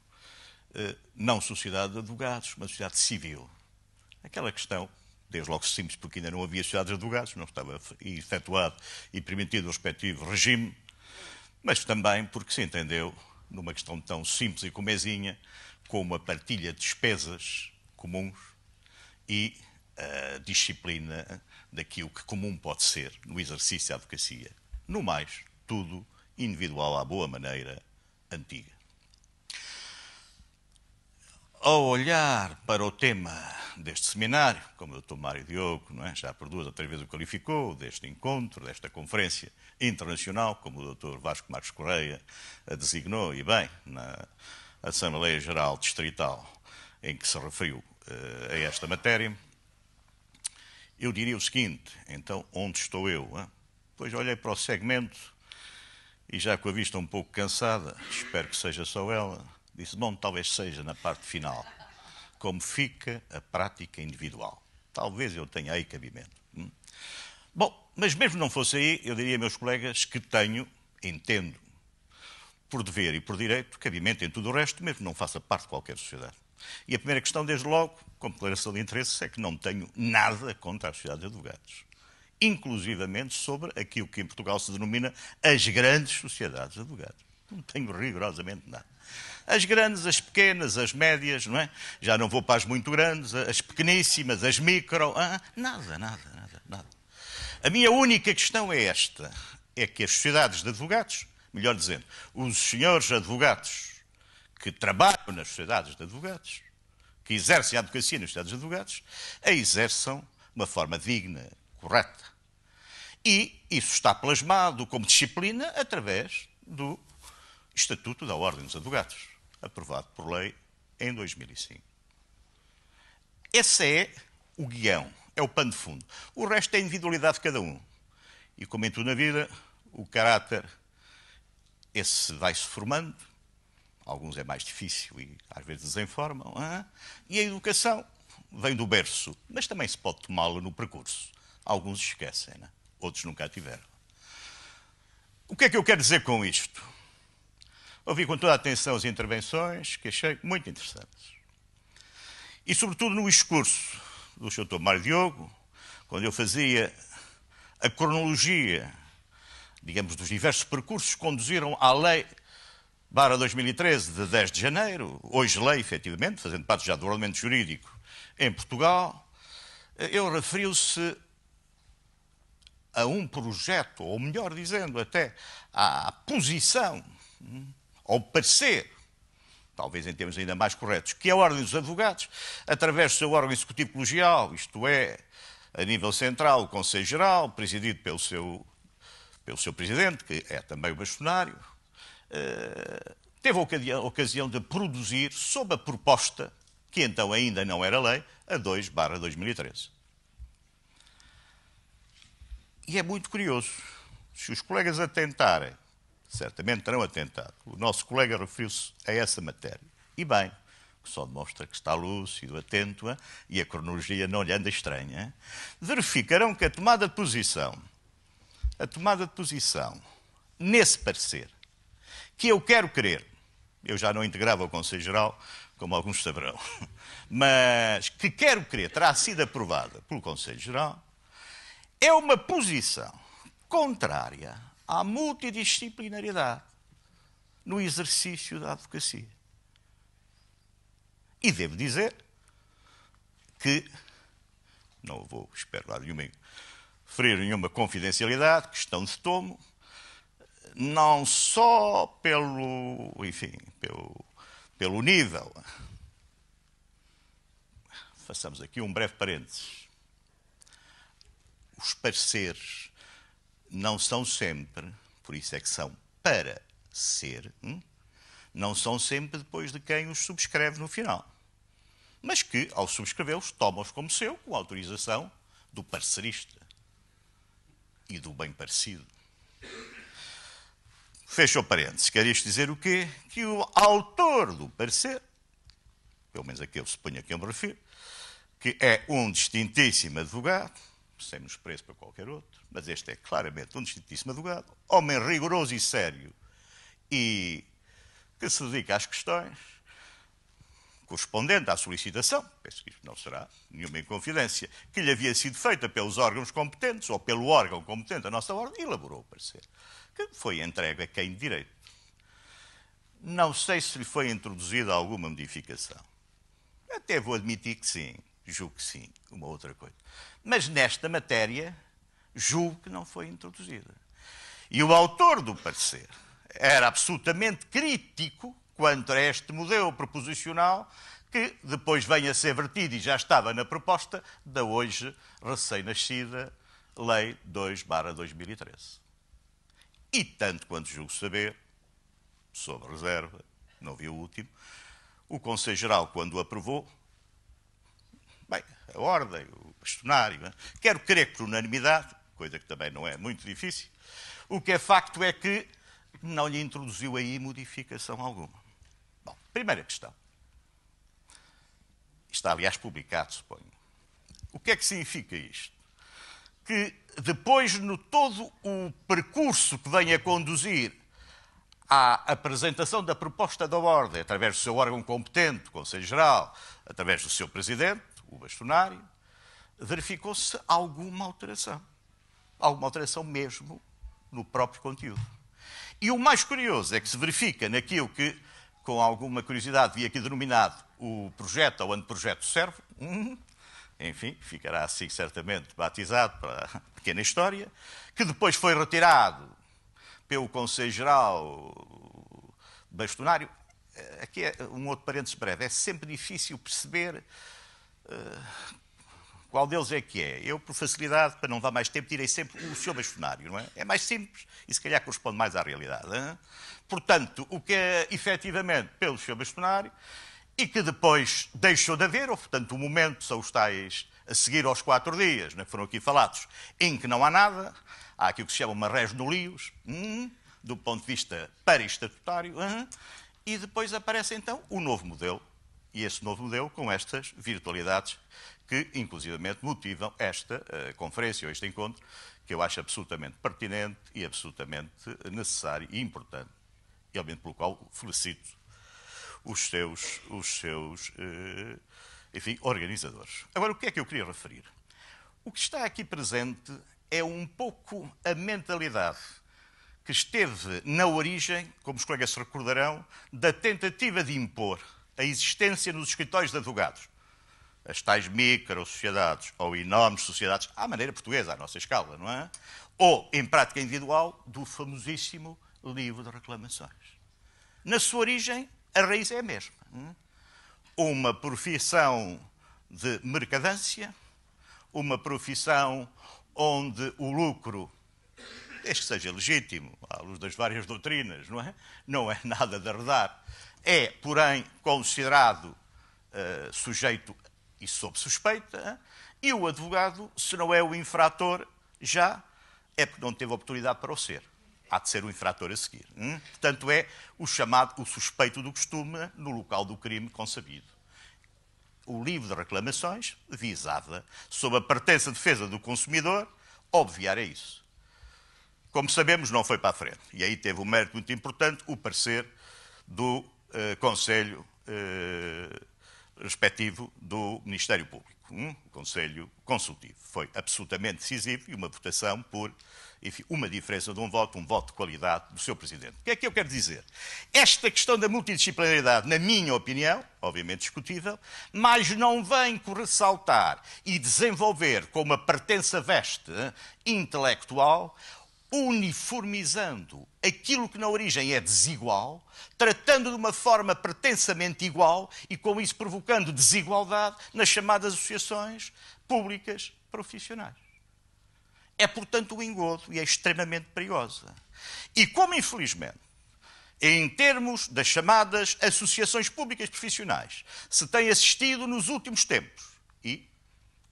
eh, não sociedade de advogados, mas sociedade civil. Aquela questão fez logo simples, porque ainda não havia cidades de advogados, não estava efetuado e permitido o respectivo regime, mas também porque se entendeu, numa questão tão simples e comezinha, como a partilha de despesas comuns e a disciplina daquilo que comum pode ser no exercício da advocacia. No mais, tudo individual à boa maneira antiga ao olhar para o tema deste seminário, como o Dr. Mário Diogo não é? já por duas ou três vezes o qualificou, deste encontro, desta conferência internacional, como o Dr. Vasco Marcos Correia a designou, e bem, na Assembleia Geral Distrital em que se referiu uh, a esta matéria, eu diria o seguinte, então, onde estou eu? Hein? Pois olhei para o segmento e já com a vista um pouco cansada, espero que seja só ela, Disse: Bom, talvez seja na parte final. Como fica a prática individual. Talvez eu tenha aí cabimento. Hum? Bom, mas mesmo não fosse aí, eu diria, meus colegas, que tenho, entendo, por dever e por direito, cabimento em tudo o resto, mesmo não faça parte de qualquer sociedade. E a primeira questão, desde logo, como declaração de interesses, é que não tenho nada contra as sociedades de advogados, inclusivamente sobre aquilo que em Portugal se denomina as grandes sociedades de advogados. Não tenho rigorosamente nada. As grandes, as pequenas, as médias, não é? Já não vou para as muito grandes, as pequeníssimas, as micro. Ah, nada, nada, nada, nada. A minha única questão é esta: é que as sociedades de advogados, melhor dizendo, os senhores advogados que trabalham nas sociedades de advogados, que exercem a advocacia nas sociedades de advogados, a exerçam de uma forma digna, correta. E isso está plasmado como disciplina através do Estatuto da Ordem dos Advogados, aprovado por lei em 2005. Esse é o guião, é o pano de fundo. O resto é a individualidade de cada um. E como em tudo na vida, o caráter, esse vai-se formando, alguns é mais difícil e às vezes desenformam, é? e a educação vem do berço, mas também se pode tomá-la no percurso. Alguns esquecem, né? outros nunca a tiveram. O que é que eu quero dizer com isto? Ouvi com toda a atenção as intervenções, que achei muito interessantes. E, sobretudo, no discurso do Sr. Mário Diogo, quando eu fazia a cronologia, digamos, dos diversos percursos que conduziram à lei barra 2013, de 10 de janeiro, hoje lei, efetivamente, fazendo parte já do ordenamento jurídico em Portugal, ele referiu-se a um projeto, ou melhor dizendo, até à posição hum, ao parecer, talvez em termos ainda mais corretos, que é a Ordem dos Advogados, através do seu órgão executivo colegial, isto é, a nível central, o Conselho Geral, presidido pelo seu, pelo seu presidente, que é também o bastonário, eh, teve a ocasião de produzir, sob a proposta, que então ainda não era lei, a 2 2013. E é muito curioso, se os colegas atentarem certamente terão atentado. O nosso colega referiu-se a essa matéria. E bem, que só demonstra que está lúcido, atento e a cronologia não lhe anda estranha, verificarão que a tomada de posição, a tomada de posição, nesse parecer, que eu quero crer, eu já não integrava o Conselho Geral, como alguns saberão, *laughs* mas que quero crer terá sido aprovada pelo Conselho Geral, é uma posição contrária à multidisciplinaridade no exercício da advocacia. E devo dizer que, não vou, espero lá nenhuma, ferir nenhuma confidencialidade, questão de tomo, não só pelo, enfim, pelo, pelo nível. Façamos aqui um breve parênteses. Os pareceres não são sempre, por isso é que são para ser, hum, não são sempre depois de quem os subscreve no final. Mas que, ao subscrevê-los, tomam-os como seu, com autorização do parcerista e do bem parecido. Fechou parênteses. Quer isto dizer o quê? Que o autor do parecer, pelo menos aquele suponho a quem eu me refiro, que é um distintíssimo advogado, sem desprezo para qualquer outro, mas este é claramente um distintíssimo advogado, homem rigoroso e sério, e que se dedica às questões correspondente à solicitação, penso que isto não será nenhuma inconfidência, que lhe havia sido feita pelos órgãos competentes ou pelo órgão competente da nossa ordem, elaborou o parecer, que foi entregue a quem de direito. Não sei se lhe foi introduzida alguma modificação. Até vou admitir que sim, julgo que sim, uma outra coisa. Mas nesta matéria, julgo que não foi introduzida. E o autor do parecer era absolutamente crítico quanto a este modelo proposicional que depois vem a ser vertido e já estava na proposta da hoje recém-nascida Lei 2-2013. E tanto quanto julgo saber, sob reserva, não vi o último, o Conselho Geral, quando aprovou, bem, a ordem, o questionário, quero crer que por unanimidade, coisa que também não é muito difícil. O que é facto é que não lhe introduziu aí modificação alguma. Bom, primeira questão. Está, aliás, publicado, suponho. O que é que significa isto? Que depois, no todo o percurso que vem a conduzir à apresentação da proposta da Ordem, através do seu órgão competente, o Conselho Geral, através do seu presidente, o bastonário, verificou-se alguma alteração alguma alteração mesmo no próprio conteúdo. E o mais curioso é que se verifica naquilo que, com alguma curiosidade, vi aqui denominado o projeto ou anteprojeto servo, hum, enfim, ficará assim certamente batizado para a pequena história, que depois foi retirado pelo Conselho Geral Bastonário. Eh, aqui é um outro parênteses breve. É sempre difícil perceber uh, qual deles é que é? Eu, por facilidade, para não dar mais tempo, direi sempre o seu bastonário, não é? É mais simples e se calhar corresponde mais à realidade. Portanto, o que é efetivamente pelo seu bastonário e que depois deixou de haver, ou portanto, o momento são os tais a seguir aos quatro dias, não que é? foram aqui falados, em que não há nada, há aqui o que se chama uma res nullius, hum, do ponto de vista para-estatutário, hum, e depois aparece então o novo modelo, e esse novo modelo com estas virtualidades que inclusivamente motivam esta uh, conferência ou este encontro, que eu acho absolutamente pertinente e absolutamente necessário e importante, e obviamente pelo qual felicito os seus, os seus uh, enfim, organizadores. Agora, o que é que eu queria referir? O que está aqui presente é um pouco a mentalidade que esteve na origem, como os colegas se recordarão, da tentativa de impor a existência nos escritórios de advogados as tais micro-sociedades ou enormes sociedades, à maneira portuguesa, à nossa escala, não é? Ou, em prática individual, do famosíssimo livro de reclamações. Na sua origem, a raiz é a mesma. É? Uma profissão de mercadância, uma profissão onde o lucro, desde que seja legítimo, à luz das várias doutrinas, não é? Não é *laughs* nada de arredar. É, porém, considerado uh, sujeito e sob suspeita, e o advogado, se não é o infrator, já é porque não teve oportunidade para o ser. Há de ser o infrator a seguir. Hum? Portanto, é o chamado o suspeito do costume no local do crime consabido. O livro de reclamações visava, sob a pertença defesa do consumidor, obviar a isso. Como sabemos, não foi para a frente. E aí teve um mérito muito importante o parecer do uh, Conselho uh, respectivo do Ministério Público. Um Conselho Consultivo. Foi absolutamente decisivo e uma votação por enfim, uma diferença de um voto, um voto de qualidade do seu Presidente. O que é que eu quero dizer? Esta questão da multidisciplinaridade, na minha opinião, obviamente discutível, mas não vem ressaltar e desenvolver com uma pertença veste intelectual uniformizando aquilo que na origem é desigual, tratando de uma forma pretensamente igual e com isso provocando desigualdade nas chamadas associações públicas profissionais. É, portanto, um engodo e é extremamente perigosa. E como, infelizmente, em termos das chamadas associações públicas profissionais, se tem assistido nos últimos tempos, e,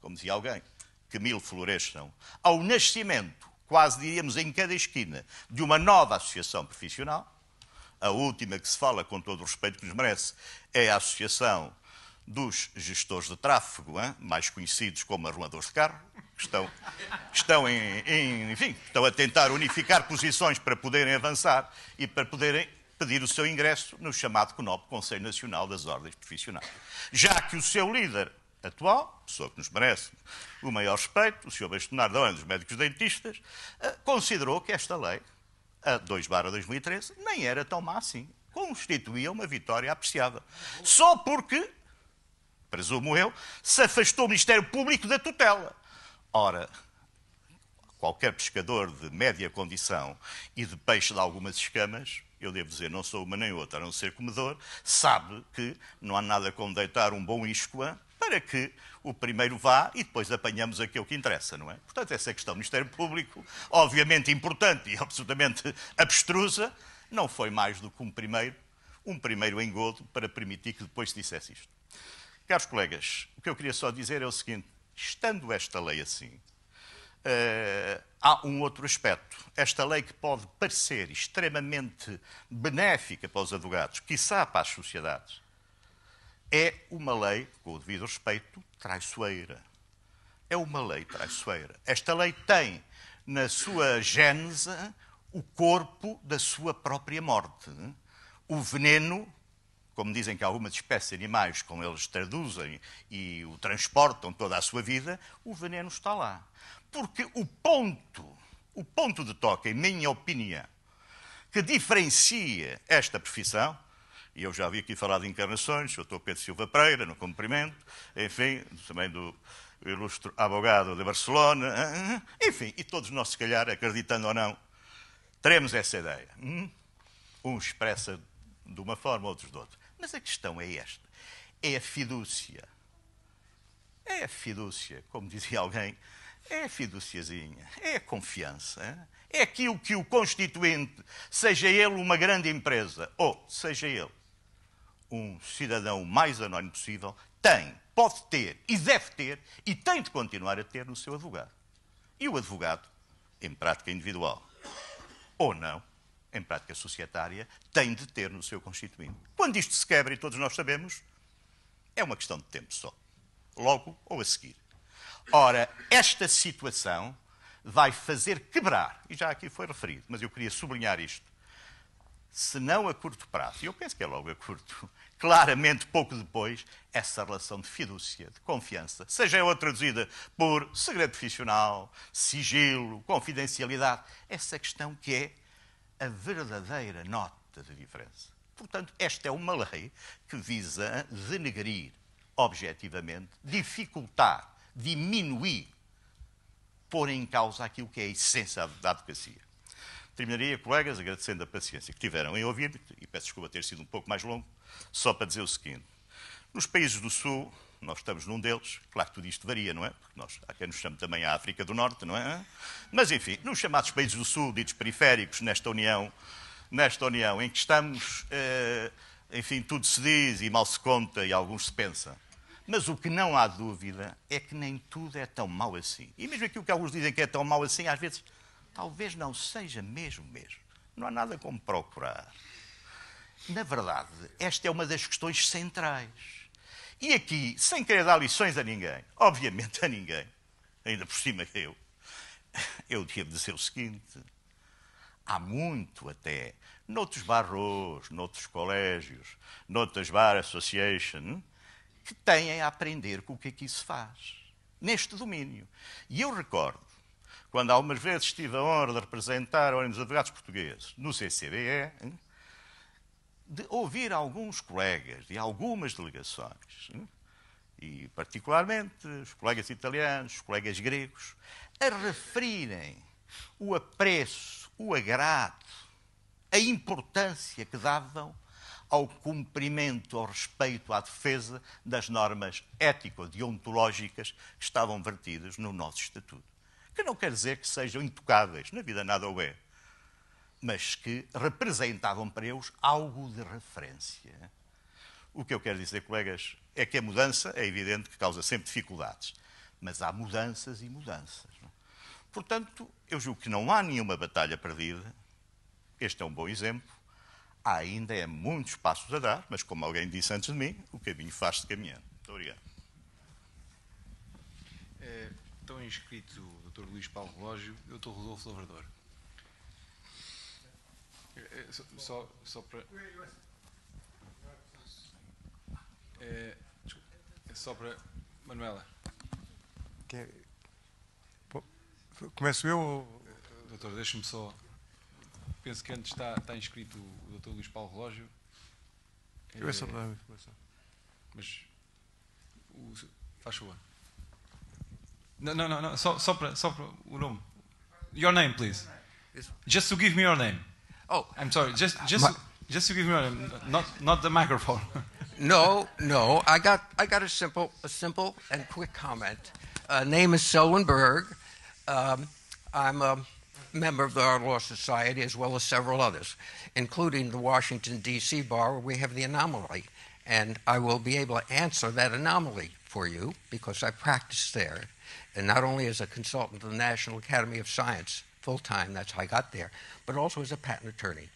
como dizia alguém, que mil floresçam, ao nascimento quase diríamos em cada esquina, de uma nova associação profissional. A última que se fala, com todo o respeito que nos merece, é a Associação dos Gestores de Tráfego, hein? mais conhecidos como arrumadores de carro, que estão, estão, em, em, enfim, estão a tentar unificar posições para poderem avançar e para poderem pedir o seu ingresso no chamado CONOP, Conselho Nacional das Ordens Profissionais. Já que o seu líder atual, pessoa que nos merece, o maior respeito, o Sr. Bastonardo dos médicos dentistas, eh, considerou que esta lei, a 2 barra 2013, nem era tão má assim. Constituía uma vitória apreciável. Só porque, presumo eu, se afastou o Ministério Público da tutela. Ora, qualquer pescador de média condição e de peixe de algumas escamas eu devo dizer, não sou uma nem outra, a não ser comedor, sabe que não há nada como deitar um bom iscoã para que o primeiro vá e depois apanhamos aquilo que interessa, não é? Portanto, essa é questão do Ministério Público, obviamente importante e absolutamente abstrusa, não foi mais do que um primeiro, um primeiro engodo para permitir que depois se dissesse isto. Caros colegas, o que eu queria só dizer é o seguinte: estando esta lei assim, uh, há um outro aspecto. Esta lei que pode parecer extremamente benéfica para os advogados, quiçá para as sociedades, é uma lei, com o devido respeito, traiçoeira. É uma lei traiçoeira. Esta lei tem na sua gênese o corpo da sua própria morte. O veneno, como dizem que algumas espécies de animais, como eles traduzem e o transportam toda a sua vida, o veneno está lá. Porque o ponto, o ponto de toque, em minha opinião, que diferencia esta profissão e eu já vi aqui falar de encarnações, o Dr. Pedro Silva Pereira, no cumprimento, enfim, também do ilustre abogado de Barcelona, ah, ah, ah, enfim, e todos nós, se calhar, acreditando ou não, teremos essa ideia. Hum? Um expressa de uma forma, outros de outra. Mas a questão é esta: é a fidúcia. É a fidúcia, como dizia alguém, é a fiduciazinha, é a confiança. É aquilo que o constituinte, seja ele uma grande empresa ou seja ele um cidadão mais anónimo possível, tem, pode ter e deve ter e tem de continuar a ter no seu advogado. E o advogado, em prática individual ou não, em prática societária, tem de ter no seu constituinte. Quando isto se quebra, e todos nós sabemos, é uma questão de tempo só. Logo ou a seguir. Ora, esta situação vai fazer quebrar, e já aqui foi referido, mas eu queria sublinhar isto, se não a curto prazo, e eu penso que é logo a curto, *laughs* claramente pouco depois, essa relação de fidúcia, de confiança, seja ela traduzida por segredo profissional, sigilo, confidencialidade, essa questão que é a verdadeira nota de diferença. Portanto, esta é uma lei que visa denegrir objetivamente, dificultar, diminuir, pôr em causa aquilo que é a essência da advocacia. Terminaria, colegas, agradecendo a paciência que tiveram em ouvir-me, e peço desculpa ter sido um pouco mais longo, só para dizer o seguinte. Nos países do Sul, nós estamos num deles, claro que tudo isto varia, não é? Porque nós, há quem nos chame também a África do Norte, não é? Mas, enfim, nos chamados países do Sul, ditos periféricos, nesta União, nesta União em que estamos, eh, enfim, tudo se diz e mal se conta e alguns se pensa. Mas o que não há dúvida é que nem tudo é tão mau assim. E mesmo aquilo que alguns dizem que é tão mau assim, às vezes Talvez não seja mesmo mesmo. Não há nada como procurar. Na verdade, esta é uma das questões centrais. E aqui, sem querer dar lições a ninguém, obviamente a ninguém, ainda por cima eu, eu devo dizer o seguinte: há muito até, noutros barros, noutros colégios, noutras bar association, que têm a aprender com o que aqui é se faz, neste domínio. E eu recordo quando algumas vezes tive a honra de representar a Ordem dos Advogados Portugueses no CCDE, de ouvir alguns colegas de algumas delegações, e particularmente os colegas italianos, os colegas gregos, a referirem o apreço, o agrado, a importância que davam ao cumprimento, ao respeito, à defesa das normas ético-deontológicas que estavam vertidas no nosso Estatuto que não quer dizer que sejam intocáveis, na vida nada o é, mas que representavam para eles algo de referência. O que eu quero dizer, colegas, é que a mudança é evidente que causa sempre dificuldades, mas há mudanças e mudanças. Não? É? Portanto, eu julgo que não há nenhuma batalha perdida. Este é um bom exemplo. Há ainda é muitos passos a dar, mas como alguém disse antes de mim, o caminho faz-se caminhando. Muito obrigado. Eh, estão inscritos Dr. Luís Paulo Relógio, o Dr. Rodolfo Lavrador. É, é só, só, para. É, é, só para. Manuela. É, começo eu Doutor, deixe-me só. Penso que antes está, está inscrito o Dr. Luís Paulo Relógio. Eu é só é, para dar informação. Mas. O... Faz favor. No, no, no, no. So, sopra, sopra, ulum. Your name, please. Just to give me your name. Oh, I'm sorry. Just, just, my, just to give me your name. Not, not the microphone. *laughs* no, no. I got, I got a simple, a simple and quick comment. Uh, name is Selwyn Berg. Um, I'm a member of the Art Law Society as well as several others, including the Washington D.C. bar where we have the anomaly, and I will be able to answer that anomaly for you because I practiced there and not only as a consultant to the National Academy of Science full time, that's how I got there, but also as a patent attorney.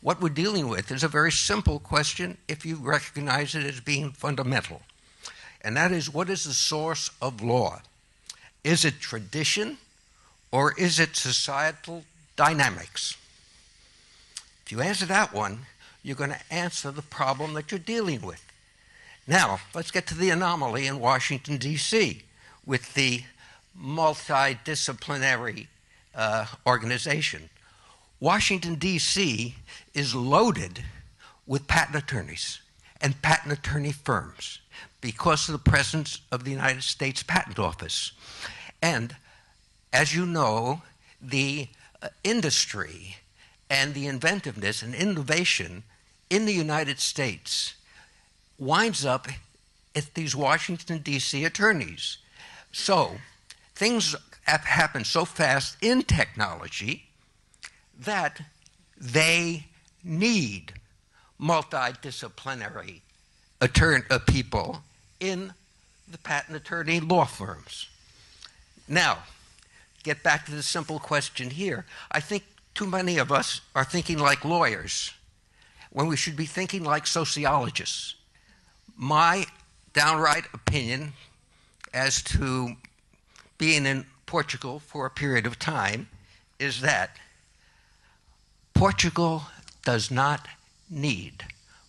What we're dealing with is a very simple question if you recognize it as being fundamental, and that is what is the source of law? Is it tradition or is it societal dynamics? If you answer that one, you're going to answer the problem that you're dealing with. Now, let's get to the anomaly in Washington, D.C with the multidisciplinary uh, organization. Washington, D.C. is loaded with patent attorneys and patent attorney firms because of the presence of the United States Patent Office. And as you know, the uh, industry and the inventiveness and innovation in the United States winds up at these Washington, D.C. attorneys. So things have happened so fast in technology that they need multidisciplinary attorney, uh, people in the patent attorney law firms. Now, get back to the simple question here. I think too many of us are thinking like lawyers when we should be thinking like sociologists. My downright opinion as to being in Portugal for a period of time is that Portugal does not need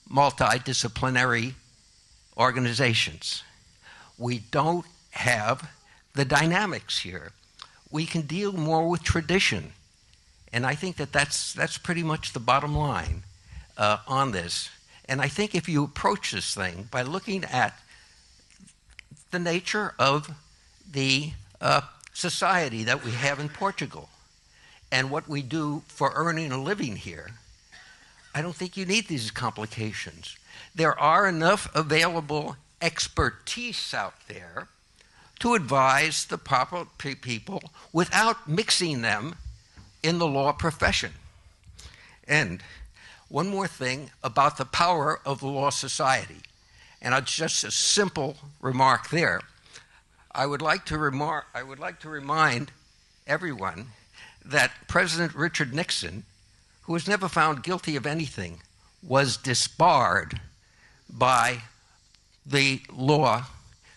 multidisciplinary organizations. We don't have the dynamics here. We can deal more with tradition. And I think that that's, that's pretty much the bottom line uh, on this. And I think if you approach this thing by looking at the nature of the uh, society that we have in Portugal and what we do for earning a living here, I don't think you need these complications. There are enough available expertise out there to advise the proper people without mixing them in the law profession. And one more thing about the power of the law society. And it's just a simple remark there. I would like to remark, I would like to remind everyone that President Richard Nixon, who was never found guilty of anything, was disbarred by the Law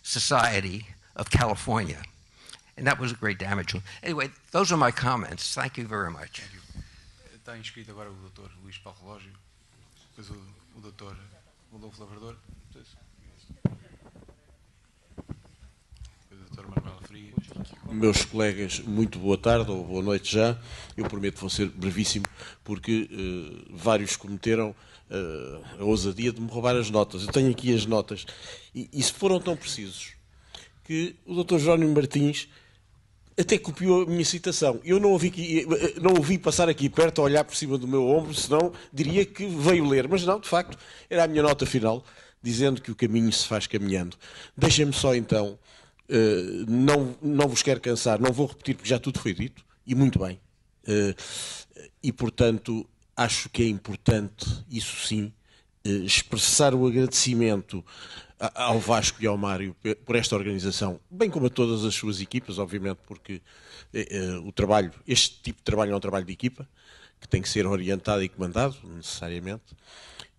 Society of California. And that was a great damage. Anyway, those are my comments. Thank you very much. Thank you. Está inscrito agora o Dr. Luís Paulo Relógio, depois o, o Dr. Rodolfo Lavrador. Meus colegas, muito boa tarde ou boa noite já. Eu prometo vou ser brevíssimo, porque uh, vários cometeram uh, a ousadia de me roubar as notas. Eu tenho aqui as notas. E, e se foram tão precisos que o Dr. Jónio Martins até copiou a minha citação. Eu não ouvi, eh, não ouvi passar aqui perto a olhar por cima do meu ombro, senão diria que veio ler. Mas não, de facto, era a minha nota final, dizendo que o caminho se faz caminhando. Deixem-me só então eh, não, não vos quero cansar, não vou repetir porque já tudo foi dito, e muito bem. Uh, e, portanto, acho que é importante, isso sim, uh, expressar o agradecimento a, ao Vasco e ao Mário por esta organização, bem como a todas as suas equipas, obviamente, porque o trabalho, este tipo de trabalho é um trabalho de equipa, que tem que ser orientado e comandado, necessariamente.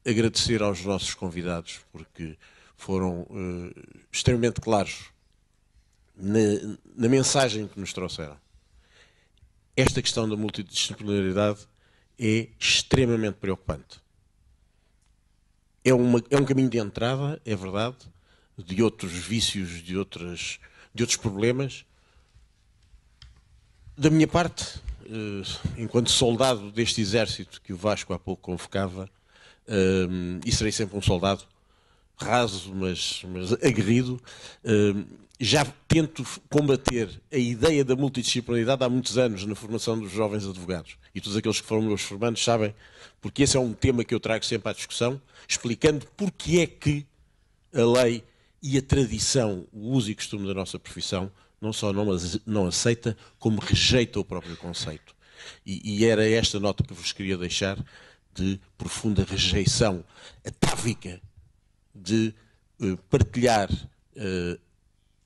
Agradecer aos nossos convidados, porque foram extremamente claros na, na mensagem que nos trouxeram. Esta questão da multidisciplinaridade é extremamente preocupante. É, uma, é um caminho de entrada, é verdade, de outros vícios, de, outras, de outros problemas. Da minha parte, eh, enquanto soldado deste exército que o Vasco há pouco convocava, eh, e serei sempre um soldado, raso, mas, mas aguerrido. Hum, já tento combater a ideia da multidisciplinaridade há muitos anos na formação dos jovens advogados. E todos aqueles que foram meus formandos sabem, porque esse é um tema que eu trago sempre à discussão, explicando porque é que a lei e a tradição, o uso e costume da nossa profissão, não só não, não aceita, como rejeita o próprio conceito. E, e era esta nota que vos queria deixar de profunda rejeição atávica de eh, partilhar eh,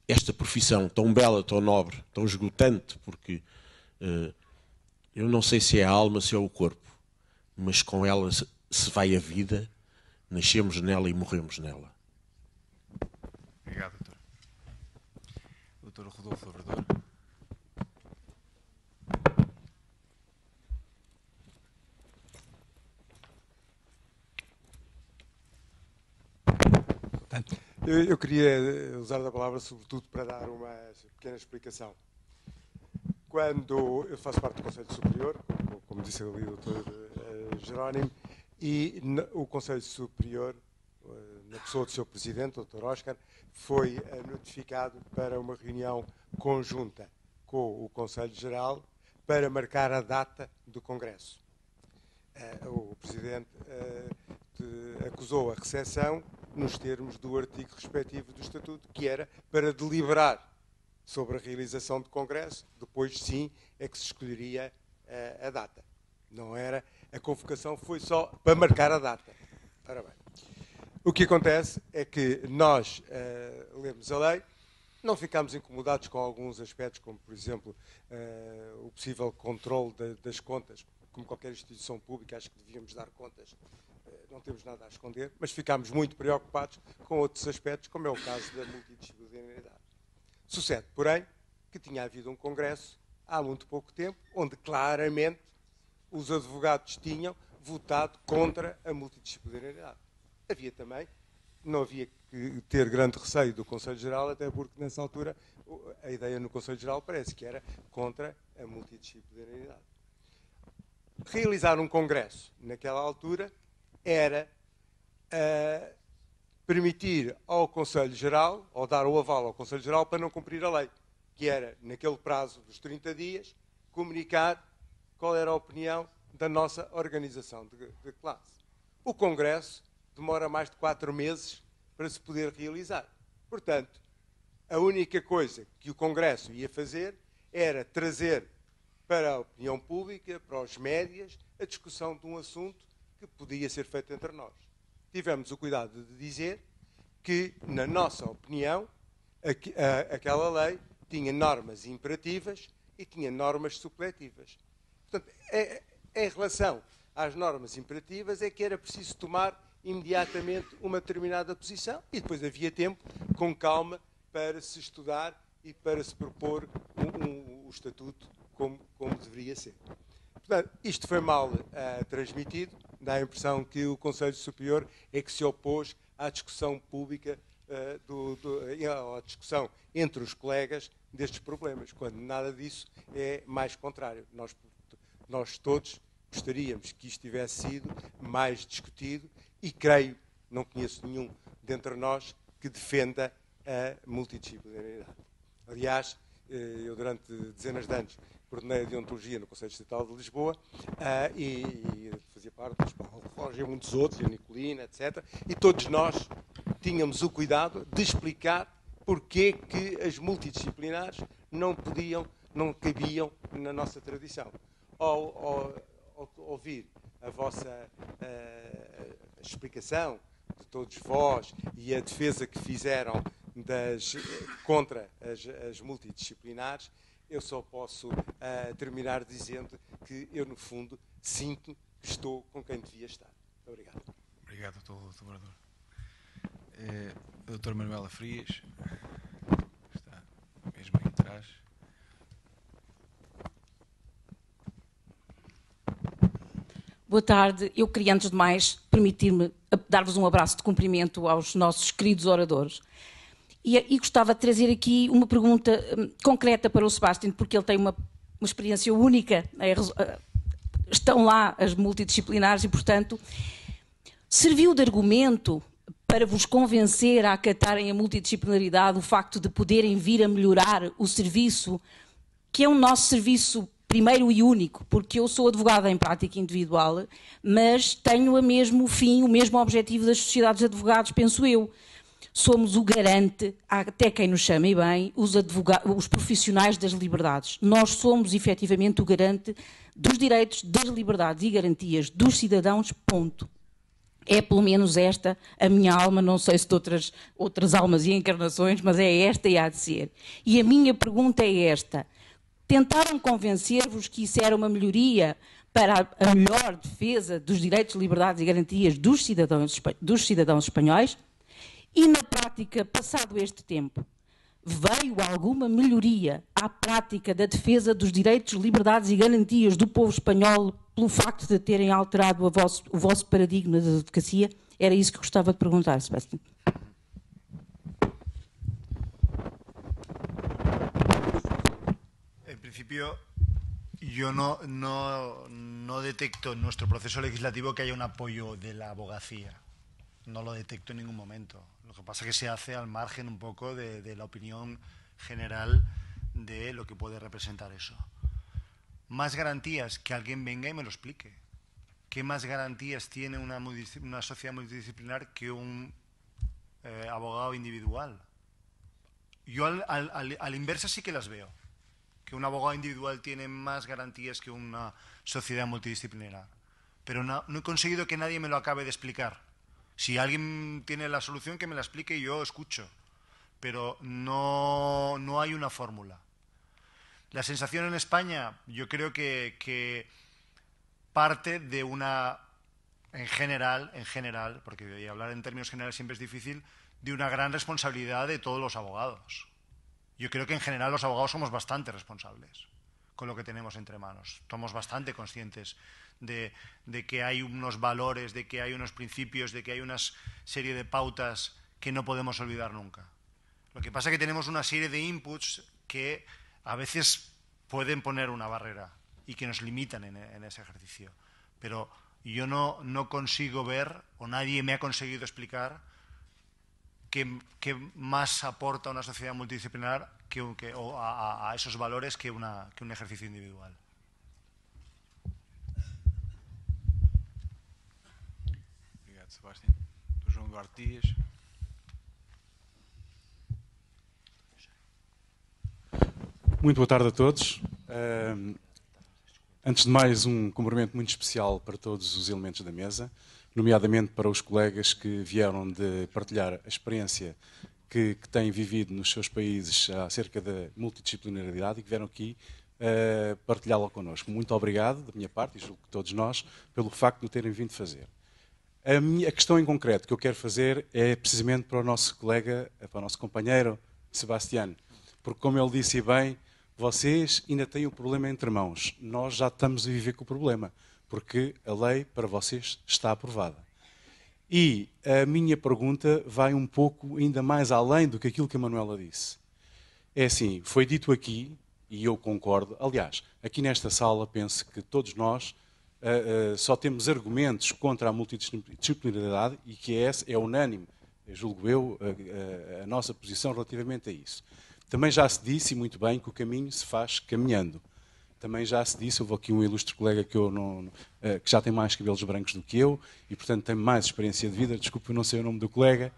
esta profissão tão bela, tão nobre, tão esgotante, porque eh, eu não sei se é a alma, se é o corpo, mas com ela se vai a vida, nascemos nela e morremos nela. Obrigado, doutor. Doutor Rodolfo Labrador. Eu, eu queria usar a palavra sobretudo para dar uma pequena explicação. Quando eu faço parte do Conselho Superior, como, como disse ali o Dr. Eh, Jerónimo, e o Conselho Superior, eh, na pessoa do seu presidente, o Dr. Oscar, foi eh, notificado para uma reunião conjunta com o Conselho Geral para marcar a data do Congresso. O presidente acusou a recessão nos termos do artigo respectivo do Estatuto, que era para deliberar sobre a realização do Congresso, depois sim é que se escolheria a, eh, a data. Não era, a convocação foi só para marcar a data. Ora bem. O que acontece é que nós uh, lemos a lei, não ficámos incomodados com alguns aspectos, como por exemplo uh, o possível controle das contas, como qualquer instituição pública, acho que devíamos dar contas não temos nada a esconder, mas ficámos muito preocupados com outros aspectos, como é o caso da multidisciplinaridade. Sucede, porém, que tinha havido um congresso há muito pouco tempo, onde claramente os advogados tinham votado contra a multidisciplinaridade. Havia também, não havia que ter grande receio do Conselho Geral, até porque nessa altura a ideia no Conselho Geral parece que era contra a multidisciplinaridade. Realizar um congresso naquela altura era uh, permitir ao Conselho Geral, ou dar o aval ao Conselho Geral para não cumprir a lei, que era, naquele prazo dos 30 dias, comunicar qual era a opinião da nossa organização de, de classe. O Congresso demora mais de quatro meses para se poder realizar. Portanto, a única coisa que o Congresso ia fazer era trazer para a opinião pública, para os médias, a discussão de um assunto que podia ser feito entre nós. Tivemos o cuidado de dizer que, na nossa opinião, aquela lei tinha normas imperativas e tinha normas supletivas. Portanto, é, em relação às normas imperativas, é que era preciso tomar imediatamente uma determinada posição e depois havia tempo, com calma, para se estudar e para se propor um, um, o estatuto como, como, deveria ser. Portanto, isto foi mal uh, transmitido dá a impressão que o Conselho Superior é que se opôs à discussão pública, eh, do, do, eh, à discussão entre os colegas destes problemas, quando nada disso é mais contrário. Nós, nós todos gostaríamos que isto tivesse sido mais discutido e creio, não conheço nenhum dentre nós que defenda a multidisciplinaridade. Aliás, eh, eu durante dezenas de anos coordenei a deontologia no Conselho Estatal de Lisboa eh, e, e fazia parte dos Paulo Roger e muitos outros, a Nicolina, etc. E todos nós tínhamos o cuidado de explicar porque que as multidisciplinares não podiam, não cabiam na nossa tradição. Ao, ao, ao ouvir a vossa eh, explicação de todos vós e a defesa que fizeram das, contra as, as, multidisciplinares, eu só posso uh, terminar dizendo que eu, no fundo, sinto que estou com quem devia estar. obrigado. Obrigado, doutor, Doutor. Uh, eh, doutora Manuela Frias, está mesmo aí atrás. Boa tarde. Eu queria, antes de mais, permitir-me dar-vos um abraço de cumprimento aos nossos queridos oradores. E, e gostava de trazer aqui uma pergunta hum, concreta para o Sebastian, porque ele tem uma, uma experiência única, é, ah, estão lá as multidisciplinares e, portanto, serviu de argumento para vos convencer a acatarem a multidisciplinaridade o facto de poderem vir a melhorar o serviço, que é um nosso serviço primeiro e único, porque eu sou advogada em prática individual, mas tenho o mesmo fim, o mesmo objetivo das sociedades de advogados, penso eu somos o garante, até quem nos chame bem, os, os profissionais das liberdades. Nós somos efetivamente o garante dos direitos, das liberdades e garantias dos cidadãos, ponto. É pelo menos esta a minha alma, não sei se de outras, outras almas e encarnações, mas é esta e há de ser. E a minha pergunta é esta. Tentaram convencer-vos que isso era uma melhoria para a melhor defesa dos direitos, liberdades e garantias dos cidadãos, dos cidadãos espanhóis? E na prática, passado este tempo, veio alguma melhoria à prática da defesa dos direitos, liberdades e garantias do povo espanhol pelo facto de terem alterado vosso, o vosso paradigma da advocacia? Era isso que gostava de perguntar, Sebastião. Em princípio, eu não no, no detecto en nosso processo legislativo que haja um apoio da abogacia. Não o lo detecto em nenhum momento. Lo que pasa es que se hace al margen un poco de, la opinión general de lo que puede representar eso. Más garantías que alguien venga y me lo explique. ¿Qué más garantías tiene una, una sociedad multidisciplinar que un eh, abogado individual? Yo al, al, inverso sí que las veo. Que un abogado individual tiene más garantías que una sociedad multidisciplinar. Pero no he conseguido que nadie me lo acabe de explicar. Si alguien tiene la solución, que me la explique y yo escucho. Pero no, no hay una fórmula. La sensación en España, yo creo que, parte de una, en general, en general, porque hablar en términos generales siempre es difícil, de una gran responsabilidad de todos los abogados. Yo creo que en general los abogados somos bastante responsables con lo que tenemos entre manos. Somos bastante conscientes de, que hay unos valores, de que hay unos principios, de que hay una serie de pautas que no podemos olvidar nunca. Lo que pasa es que tenemos una serie de inputs que a veces pueden poner una barrera y que nos limitan en, ese ejercicio. Pero yo no, consigo ver, o nadie me ha conseguido explicar, qué, más aporta una sociedad multidisciplinar que, a, esos valores que un ejercicio individual. Sebastião, do João Duarte Dias. Muito boa tarde a todos. antes de mais, um cumprimento muito especial para todos os elementos da mesa, nomeadamente para os colegas que vieram de partilhar a experiência que, que têm vivido nos seus países acerca da multidisciplinaridade e que vieram aqui ah, partilhá-la connosco. Muito obrigado da minha parte, e julgo que todos nós, pelo facto de o terem vindo fazer. A, minha, a questão em concreto que eu quero fazer é precisamente para o nosso colega, para o nosso companheiro Sebastiano, porque como ele disse bem, vocês ainda têm o problema entre mãos. Nós já estamos a viver com o problema, porque a lei para vocês está aprovada. E a minha pergunta vai um pouco ainda mais além do que aquilo que a Manuela disse. É assim, foi dito aqui, e eu concordo, aliás, aqui nesta sala penso que todos nós uh, uh, só temos argumentos contra a multidisciplinaridade e que é, é unânime, eh, julgo eu, a, a nossa posição relativamente a isso. Também já se disse, e muito bem, que o caminho se faz caminhando. Também já se disse, houve aqui um ilustre colega que, eu não, que já tem mais cabelos brancos do que eu e, portanto, tem mais experiência de vida, desculpe, eu não sei o nome do colega,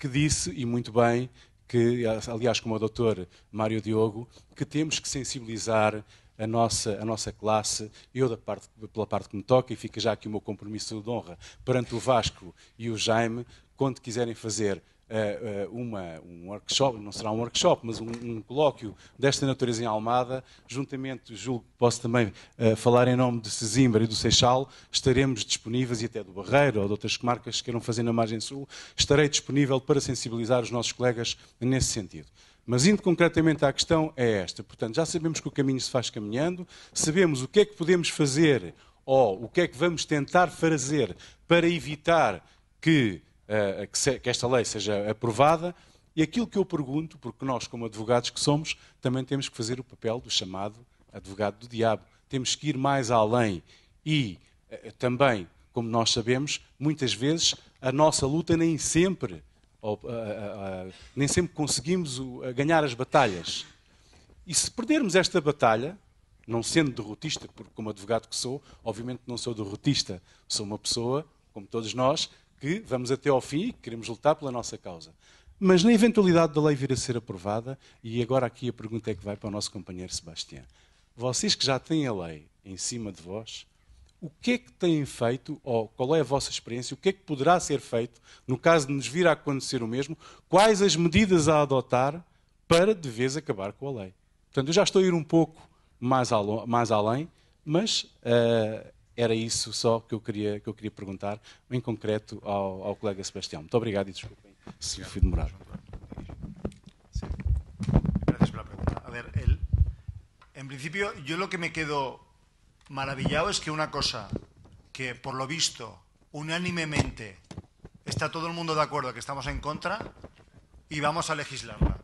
que disse, e muito bem, que, aliás, como o doutor Mário Diogo, que temos que sensibilizar a nossa, a nossa classe, eu da parte, pela parte que me toca, e fica já aqui o meu compromisso de honra perante o Vasco e o Jaime, quando quiserem fazer uh, uh, uma, um workshop, não será um workshop, mas um, um, colóquio desta natureza em Almada, juntamente, julgo que posso também uh, falar em nome de Sesimbra e do Seixal, estaremos disponíveis, e até do Barreiro ou de outras marcas que queiram fazer na margem sul, estarei disponível para sensibilizar os nossos colegas nesse sentido. Mas indo concretamente à questão, é esta. Portanto, já sabemos que o caminho se faz caminhando, sabemos o que é que podemos fazer ou o que é que vamos tentar fazer para evitar que, uh, que, se, que esta lei seja aprovada. E aquilo que eu pergunto, porque nós, como advogados que somos, também temos que fazer o papel do chamado advogado do diabo. Temos que ir mais além e uh, também, como nós sabemos, muitas vezes a nossa luta nem sempre ou, uh, uh, nem sempre conseguimos ganhar as batalhas. E se perdermos esta batalha, não sendo derrotista, porque como advogado que sou, obviamente não sou derrotista, sou uma pessoa, como todos nós, que vamos até ao fim e queremos lutar pela nossa causa. Mas na eventualidade da lei vir a ser aprovada, e agora aqui a pergunta é que vai para o nosso companheiro Sebastião. Vocês que já têm a lei em cima de vós, o que é que têm feito, ou qual é a vossa experiência, o que é que poderá ser feito, no caso de nos vir a acontecer o mesmo, quais as medidas a adotar para de vez acabar com a lei. Portanto, eu já estou a ir um pouco mais, alo, mais além, mas uh, era isso só que eu queria, que eu queria perguntar, em concreto ao, ao colega Sebastião. Muito obrigado e desculpem se fui demorar. Sim. Gracias por la A ver, el, en principio, yo lo que me quedo maravillado es que una cosa que, por lo visto, unánimemente está todo el mundo de acuerdo que estamos en contra y vamos a legislarla.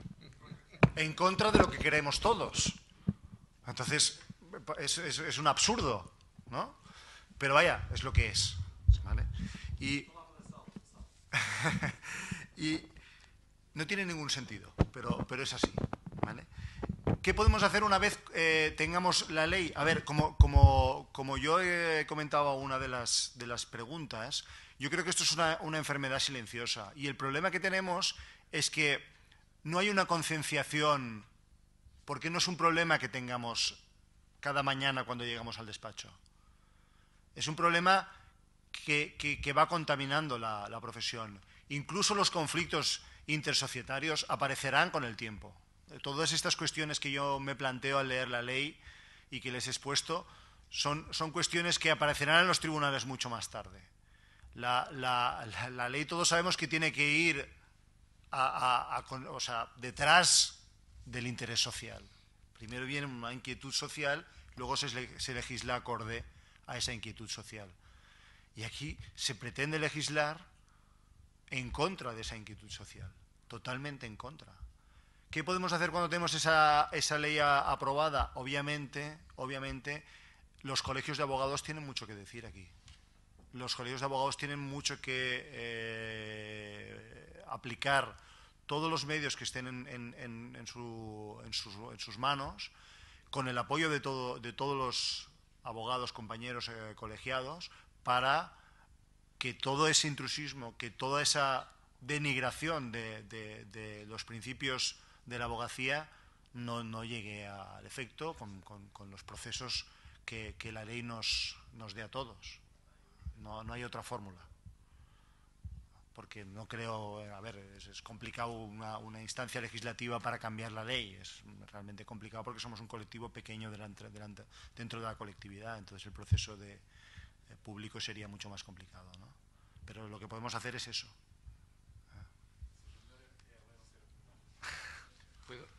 En contra de lo que queremos todos. Entonces, es, un absurdo, ¿no? Pero vaya, es lo que es. Y, *laughs* y no tiene ningún sentido, pero, pero es así. ¿Qué podemos hacer una vez eh, tengamos la ley? A ver, como, yo he comentado una de las, de las preguntas, yo creo que esto es una, enfermedad silenciosa. Y el problema que tenemos es que no hay una concienciación, porque no es un problema que tengamos cada mañana cuando llegamos al despacho. Es un problema que, va contaminando la profesión. Incluso los conflictos intersocietarios aparecerán con el tiempo. Eh, todas estas cuestiones que yo me planteo al leer la ley y que les he expuesto son, son cuestiones que aparecerán en los tribunales mucho más tarde. La, ley todos sabemos que tiene que ir a, detrás del interés social. Primero viene una inquietud social, luego se legisla acorde a esa inquietud social. Y aquí se pretende legislar en contra de esa inquietud social, totalmente en contra. ¿Qué podemos hacer cuando tenemos esa, ley aprobada? Obviamente, obviamente, los colegios de abogados tienen mucho que decir aquí. Los colegios de abogados tienen mucho que eh, aplicar todos los medios que estén en, su, sus, en, sus, manos, con el apoyo de, todo, de todos los abogados, compañeros, eh, colegiados, para que todo ese intrusismo, que toda esa denigración de, de, de los principios de la abogacía no, no llegue al efecto con, los procesos que, la ley nos, nos dé a todos. No, no hay otra fórmula. Porque no creo, a ver, es, complicado una, instancia legislativa para cambiar la ley. Es realmente complicado porque somos un colectivo pequeño dentro de la colectividad. Entonces el proceso de, eh, público sería mucho más complicado. ¿no? Pero lo que podemos hacer es eso.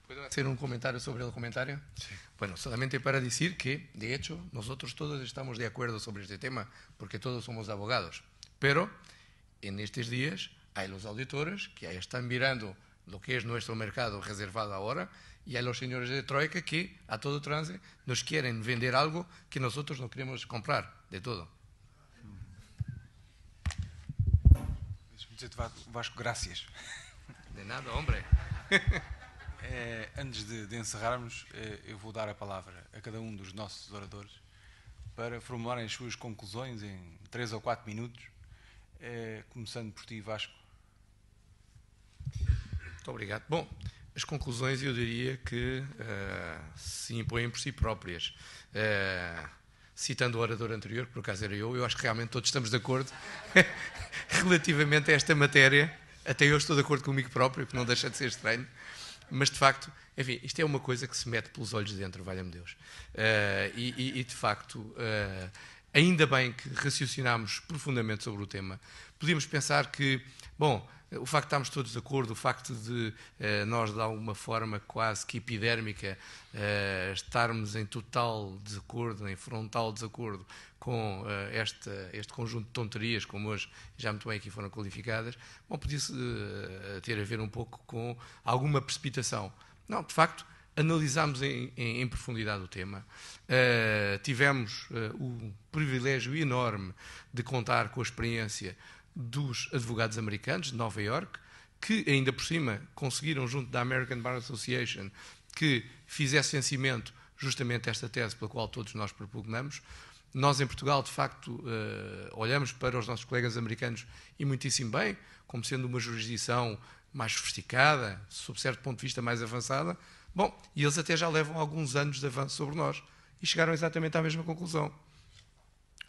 ¿Puedo hacer un comentario sobre el comentario? Sí. Bueno, solamente para decir que, de hecho, nosotros todos estamos de acuerdo sobre este tema, porque todos somos abogados. Pero en estos días hay los auditores que están mirando lo que es nuestro mercado reservado ahora y hay los señores de Troika que a todo trance nos quieren vender algo que nosotros no queremos comprar de todo. Muchas gracias. De nada, hombre. *laughs* É, antes de, de encerrarmos, é, eu vou dar a palavra a cada um dos nossos oradores para formularem as suas conclusões em 3 ou 4 minutos, é, começando por ti, Vasco. Muito obrigado. Bom, as conclusões eu diria que uh, se impõem por si próprias. Uh, citando o orador anterior, que por acaso era eu, eu acho que realmente todos estamos de acordo *laughs* relativamente a esta matéria. Até eu estou de acordo comigo próprio, que não deixa de ser estranho. Mas, de facto, enfim, isto é uma coisa que se mete pelos olhos de dentro, valha-me Deus. Uh, e, e, de facto, uh, ainda bem que raciocinámos profundamente sobre o tema. Podíamos pensar que, bom, o facto de estarmos todos de acordo, o facto de uh, nós, de alguma forma quase que epidérmica, estarmos em total desacordo, em frontal desacordo com uh, eh, este, este conjunto de tonterias, como hoje já muito bem aqui foram qualificadas, bom, podia-se uh, ter a ver um pouco com alguma precipitação. Não, de facto, analisámos em, em, em profundidade o tema, uh, tivemos o privilégio enorme de contar com a experiência dos advogados americanos de Nova Iorque, que ainda por cima conseguiram, junto da American Bar Association, que fizesse vencimento justamente esta tese pela qual todos nós propugnamos, nós, em Portugal, de facto, eh, olhamos para os nossos colegas americanos e muitíssimo bem, como sendo uma jurisdição mais sofisticada, sob certo ponto de vista mais avançada. Bom, e eles até já levam alguns anos de avanço sobre nós e chegaram exatamente à mesma conclusão.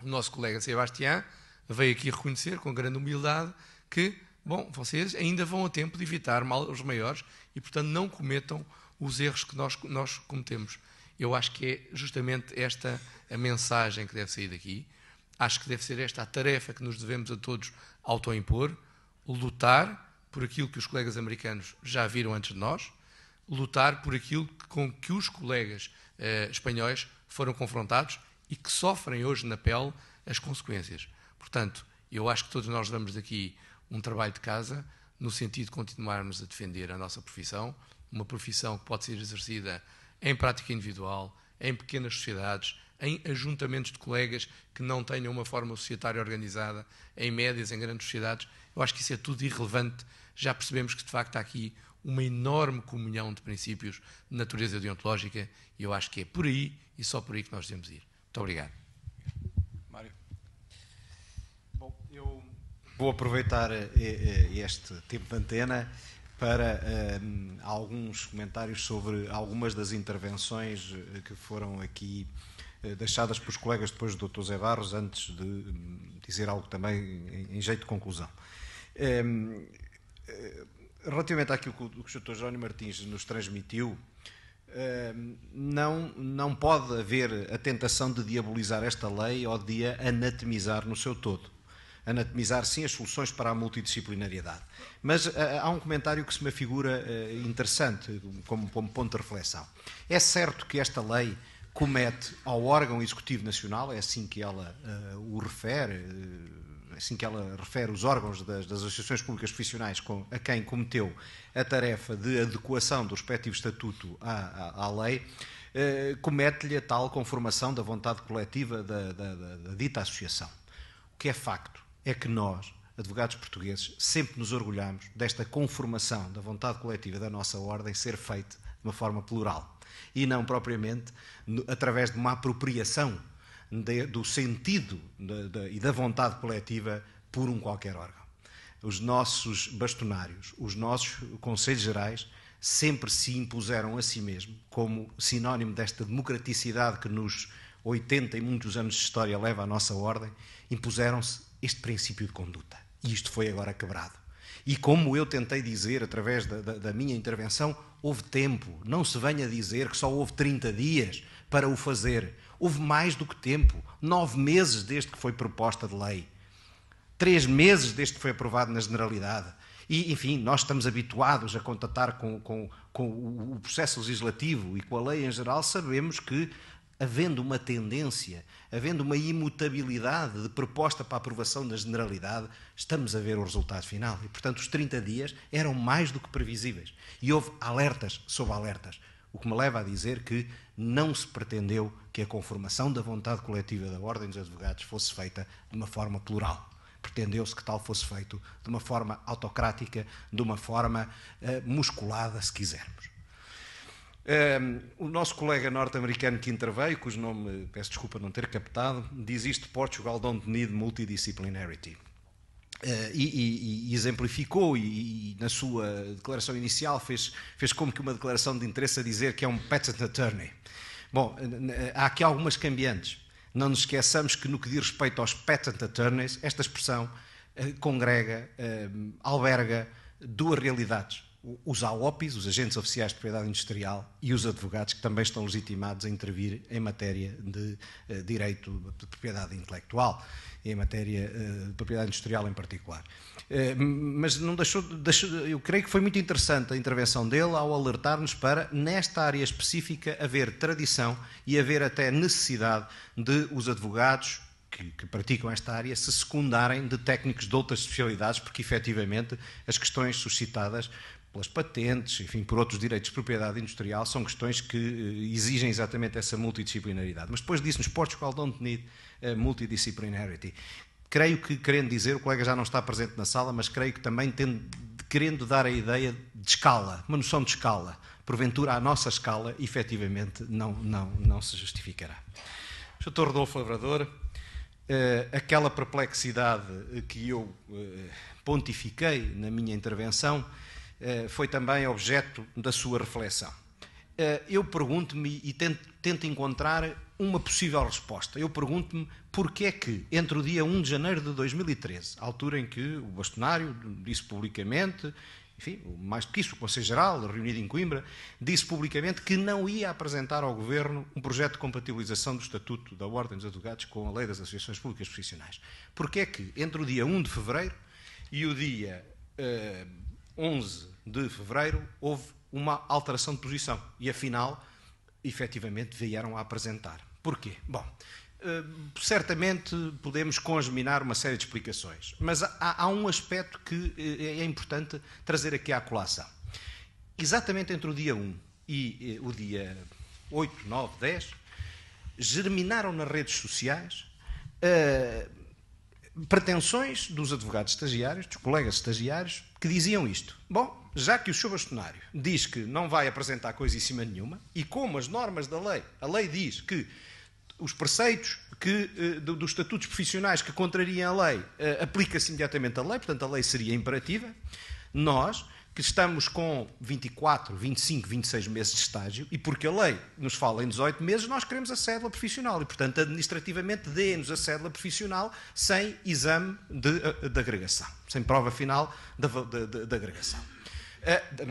O nosso colega Sebastián veio aqui reconhecer com grande humildade que, bom, vocês ainda vão a tempo de evitar mal os maiores e, portanto, não cometam os erros que nós, nós cometemos. Eu acho que é justamente esta a mensagem que deve sair daqui. Acho que deve ser esta a tarefa que nos devemos a todos autoimpor, lutar por aquilo que os colegas americanos já viram antes de nós, lutar por aquilo com que os colegas eh, espanhóis foram confrontados e que sofrem hoje na pele as consequências. Portanto, eu acho que todos nós damos daqui um trabalho de casa no sentido de continuarmos a defender a nossa profissão, uma profissão que pode ser exercida em prática individual, em pequenas sociedades, em ajuntamentos de colegas que não tenham uma forma societária organizada, em médias, em grandes sociedades. Eu acho que isso é tudo irrelevante. Já percebemos que, de facto, há aqui uma enorme comunhão de princípios de natureza deontológica e eu acho que é por aí e só por aí que nós devemos ir. Muito obrigado. Mário. Bom, eu vou aproveitar eh, eh, este tempo de antena para um, eh, alguns comentários sobre algumas das intervenções eh, que foram aqui eh, deixadas pelos colegas depois do Dr. Zé Barros, antes de hum, dizer algo também em jeito de conclusão. Um, ehm, relativamente àquilo que o Dr. Jónio Martins nos transmitiu, ehm, não, não pode haver a tentação de diabolizar esta lei ou de a anatemizar no seu todo anatomizar sim as soluções para a multidisciplinariedade. Mas eh, eh, há um comentário que se me figura eh, interessante como, ponto de reflexão. É certo que esta lei comete ao órgão executivo nacional, é assim que ela uh, o refere, uh, assim que ela refere os órgãos das, das associações públicas profissionais com, a quem cometeu a tarefa de adequação do respectivo estatuto à, à, à lei, uh, comete-lhe a tal conformação da vontade coletiva da, da, da, da dita associação. O que é facto é que nós, advogados portugueses, sempre nos orgulhamos desta conformação da vontade coletiva da nossa ordem ser feita de uma forma plural e não propriamente através de uma apropriação de, do sentido de, de, e da vontade coletiva por um qualquer órgão. Os nossos bastonários, os nossos conselhos gerais, sempre se impuseram a si mesmo como sinónimo desta democraticidade que nos 80 e muitos anos de história leva à nossa ordem, impuseram-se este princípio de conduta. E isto foi agora quebrado. E como eu tentei dizer através da, da, da, minha intervenção, houve tempo. Não se venha dizer que só houve 30 dias para o fazer. Houve mais do que tempo. Nove meses desde que foi proposta de lei. Três meses desde que foi aprovado na Generalidade. E, enfim, nós estamos habituados a contatar com, com, com o processo legislativo e com a lei em geral, sabemos que havendo uma tendência, havendo uma imutabilidade de proposta para aprovação da generalidade, estamos a ver o resultado final. E, portanto, os 30 dias eram mais do que previsíveis. E houve alertas sobre alertas. O que me leva a dizer que não se pretendeu que a conformação da vontade coletiva da Ordem dos Advogados fosse feita de uma forma plural. Pretendeu-se que tal fosse feito de uma forma autocrática, de uma forma uh, musculada, se quisermos. Um, ehm, o nosso colega norte-americano que interveio, cujo nome peço desculpa não ter captado, diz isto: Portugal don't need multidisciplinarity. Uh, e, e, e, exemplificou e, e, na sua declaração inicial fez, fez como que uma declaração de interesse a dizer que é um patent attorney. Bom, há aqui algumas cambiantes. Não nos esqueçamos que no que diz respeito aos patent attorneys, esta expressão uh, congrega, uh, alberga duas realidades os AOPs, os agentes oficiais de propriedade industrial, e os advogados, que também estão legitimados a intervir em matéria de eh, direito de propriedade intelectual, e em matéria eh, de propriedade industrial em particular. Eh, mas não deixou, deixou, eu creio que foi muito interessante a intervenção dele ao alertar-nos para, nesta área específica, haver tradição e haver até necessidade de os advogados, que, que, praticam esta área se secundarem de técnicos de outras especialidades, porque efetivamente as questões suscitadas pelas patentes, enfim, por outros direitos de propriedade industrial, são questões que eh, exigem exatamente essa multidisciplinaridade. Mas depois disso, nos Portugal don't need a eh, multidisciplinarity. Creio que, querendo dizer, o colega já não está presente na sala, mas creio que também querendo dar a ideia de escala, uma noção de escala. Porventura, a nossa escala, efetivamente, não, não, não se justificará. Dr. Rodolfo Labrador, eh, aquela perplexidade eh, que eu eh, pontifiquei na minha intervenção foi também objeto da sua reflexão. Eu pergunto-me e tento, tento, encontrar uma possível resposta. Eu pergunto-me porquê é que, entre o dia 1 de janeiro de 2013, altura em que o bastonário disse publicamente enfim, mais do que isso, o Conselho Geral, reunido em Coimbra, disse publicamente que não ia apresentar ao Governo um projeto de compatibilização do Estatuto da Ordem dos Advogados com a Lei das Associações Públicas Profissionais. Porque é que, entre o dia 1 de fevereiro e o dia eh, 11 de fevereiro, houve uma alteração de posição e, afinal, efetivamente vieram a apresentar. Porquê? Bom, Hum, certamente podemos congeminar uma série de explicações, mas há, há um aspecto que eh, é importante trazer aqui à colação. Exatamente entre o dia 1 e eh, o dia 8, 9, 10, germinaram nas redes sociais uh, pretensões dos advogados estagiários, dos colegas estagiários, que diziam isto. Bom, já que o seu bastonário diz que não vai apresentar coisa em cima nenhuma, e como as normas da lei, a lei diz que os preceitos que, eh, dos estatutos profissionais que contrariam a lei, eh, aplica-se imediatamente a lei, portanto a lei seria imperativa. Nós, que estamos com 24, 25, 26 meses de estágio, e porque a lei nos fala em 18 meses, nós queremos a cédula profissional e, portanto, administrativamente dê-nos a cédula profissional sem exame de, eh, de agregação, sem prova final de, de, de agregação.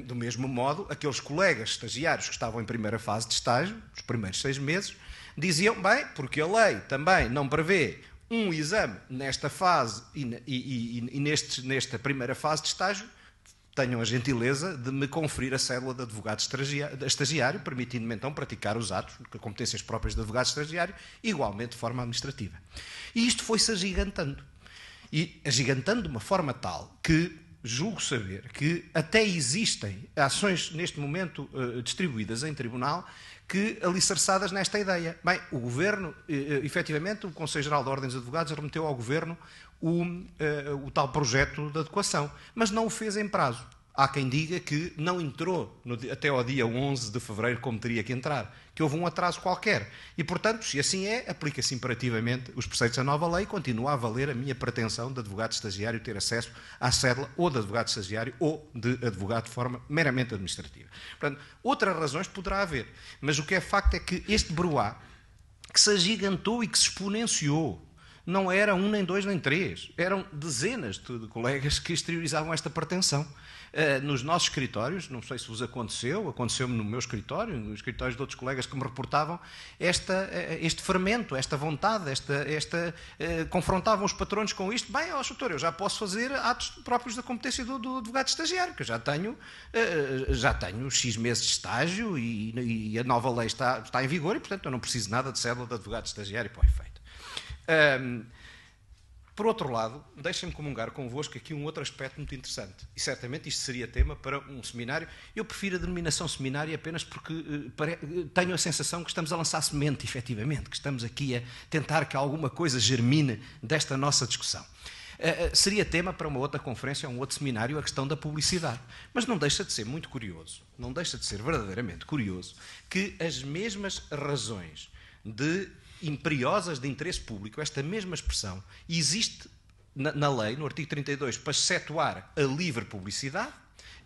Do mesmo modo, aqueles colegas estagiários que estavam em primeira fase de estágio, os primeiros seis meses, diziam, bem, porque a lei também não prevê um exame nesta fase e, e, e, e neste, nesta primeira fase de estágio, tenham a gentileza de me conferir a célula de advogado estagiário, permitindo-me então praticar os atos, competências próprias de advogado estagiário, igualmente de forma administrativa. E isto foi-se agigantando. E agigantando de uma forma tal que julgo saber que até existem ações neste momento eh, distribuídas em tribunal que alicerçadas nesta ideia. Bem, o Governo, eh, eh, efetivamente, o Conselho Geral de Ordem dos Advogados remeteu ao Governo o, eh, o tal projeto de adequação, mas não o fez em prazo. Há quem diga que não entrou no, até ao dia 11 de fevereiro como teria que entrar, que houve um atraso qualquer. E, portanto, se assim é, aplica-se imperativamente os preceitos da nova lei e continua a valer a minha pretensão de advogado estagiário ter acesso à cédula ou de advogado estagiário ou de advogado de forma meramente administrativa. Portanto, outras razões poderá haver, mas o que é facto é que este bruá, que se agigantou e que se exponenciou não era um, nem dois, nem três. Eram dezenas de colegas que exteriorizavam esta pretensão. Eh, nos nossos escritórios, não sei se vos aconteceu, aconteceu-me no meu escritório, nos escritórios de outros colegas que me reportavam, esta, eh, este fermento, esta vontade, esta, esta eh, confrontavam os patrões com isto, bem, ó, doutor, eu já posso fazer atos próprios da competência do, do advogado estagiário, que eu já tenho, já tenho X meses de estágio e, e a nova lei está, está, em vigor e, portanto, eu não preciso nada de cédula de advogado estagiário, e põe é feito. Um, por outro lado, deixem-me comungar convosco aqui um outro aspecto muito interessante. E certamente isto seria tema para um seminário. Eu prefiro a denominação seminário apenas porque eh, eh, tenho a sensação que estamos a lançar semente, efetivamente, que estamos aqui a tentar que alguma coisa germine desta nossa discussão. Eh, seria tema para uma outra conferência, um outro seminário, a questão da publicidade. Mas não deixa de ser muito curioso, não deixa de ser verdadeiramente curioso, que as mesmas razões de imperiosas de interesse público, esta mesma expressão, existe na, na lei, no artigo 32, para excetuar a livre publicidade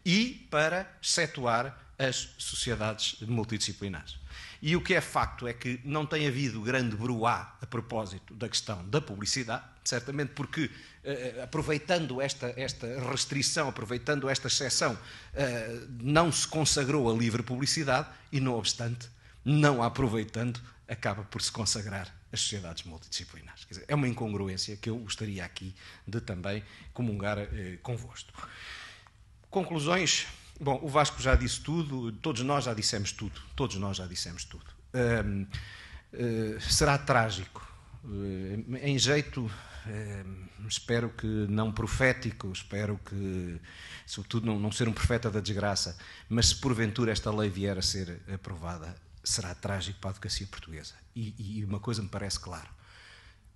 e para excetuar as sociedades multidisciplinares. E o que é facto é que não tem havido grande bruá a propósito da questão da publicidade, certamente porque, eh, aproveitando esta, esta restrição, aproveitando esta exceção, eh, não se consagrou a livre publicidade e, não obstante, não aproveitando, acaba por se consagrar as sociedades multidisciplinares. Dizer, é uma incongruência que eu gostaria aqui de também comungar eh, convosco. Conclusões? Bom, o Vasco já disse tudo, todos nós já dissemos tudo, todos nós já dissemos tudo. Eh, será trágico, eh, em jeito eh, espero que não profético, espero que, sobretudo, não, não ser um profeta da desgraça, mas se porventura esta lei vier a ser aprovada, será trágico para a advocacia portuguesa. E, e uma coisa me parece clara: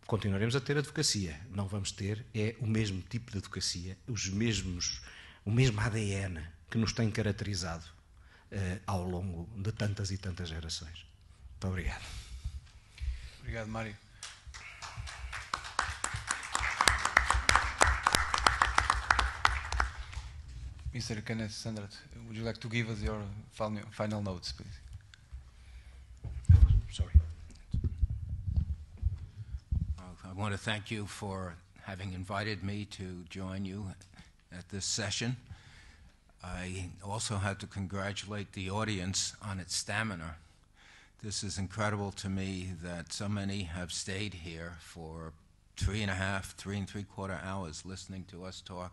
continuaremos a ter advocacia, não vamos ter é o mesmo tipo de advocacia, os mesmos, o mesmo ADN que nos tem caracterizado uh, ao longo de tantas e tantas gerações. Muito obrigado. Obrigado, Mário. Mr. Kenneth Sandrat, would you like to give us your final notes, please? I want to thank you for having invited me to join you at this session. I also have to congratulate the audience on its stamina. This is incredible to me that so many have stayed here for three and a half, three and three quarter hours listening to us talk,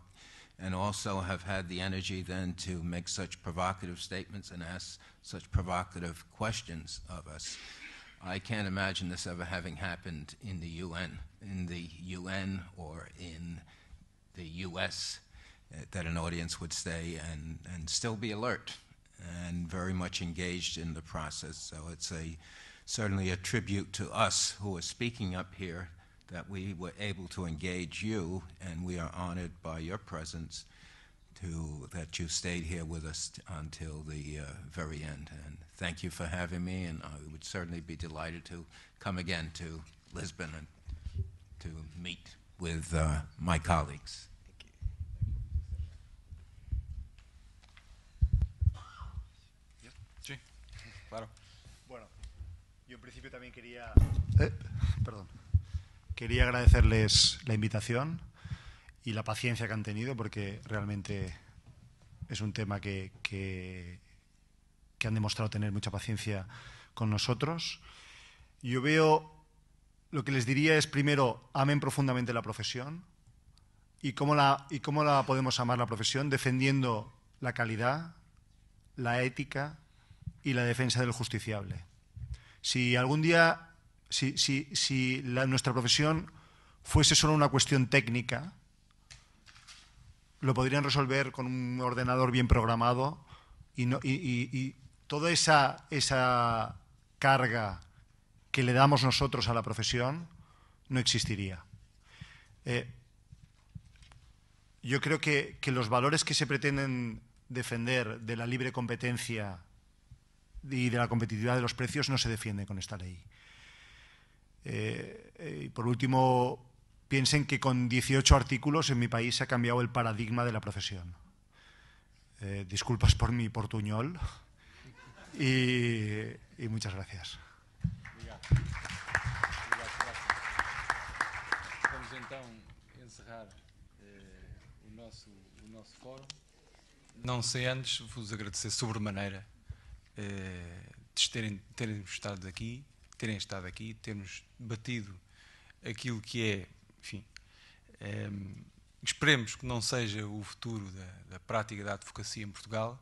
and also have had the energy then to make such provocative statements and ask such provocative questions of us. I can't imagine this ever having happened in the UN in the UN or in the US uh, that an audience would stay and, and still be alert and very much engaged in the process. So it's a certainly a tribute to us who are speaking up here that we were able to engage you, and we are honored by your presence to that you stayed here with us until the uh, very end. And thank you for having me, and I would certainly be delighted to come again to Lisbon and meet uh, my colleagues. Sí, claro. Bueno, yo en principio también quería, eh. perdón, quería agradecerles la invitación y la paciencia que han tenido porque realmente es un tema que, que, que han demostrado tener mucha paciencia con nosotros. Yo veo lo que les diría es, primero, amen profundamente la profesión. ¿Y cómo la, y cómo la podemos amar la profesión? Defendiendo la calidad, la ética y la defensa del justiciable. Si algún día, si, si, si nuestra profesión fuese solo una cuestión técnica, lo podrían resolver con un ordenador bien programado y, no, y, y, y toda esa, esa carga que le damos nosotros a la profesión no existiría. Eh, yo creo que, los valores que se pretenden defender de la libre competencia y de la competitividad de los precios no se defienden con esta ley. Eh, eh, y por último, piensen que con 18 artículos en mi país se ha cambiado el paradigma de la profesión. disculpas por mi portuñol y muchas gracias. Vamos então encerrar eh, o, nosso, o nosso fórum. Não sei antes vos agradecer sobremaneira eh, de terem, terem estado aqui, terem estado aqui, termos batido aquilo que é, enfim, ehm, esperemos que não seja o futuro da, da prática da advocacia em Portugal.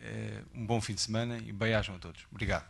Eh, um bom fim de semana e bem-ajam a todos. Obrigado.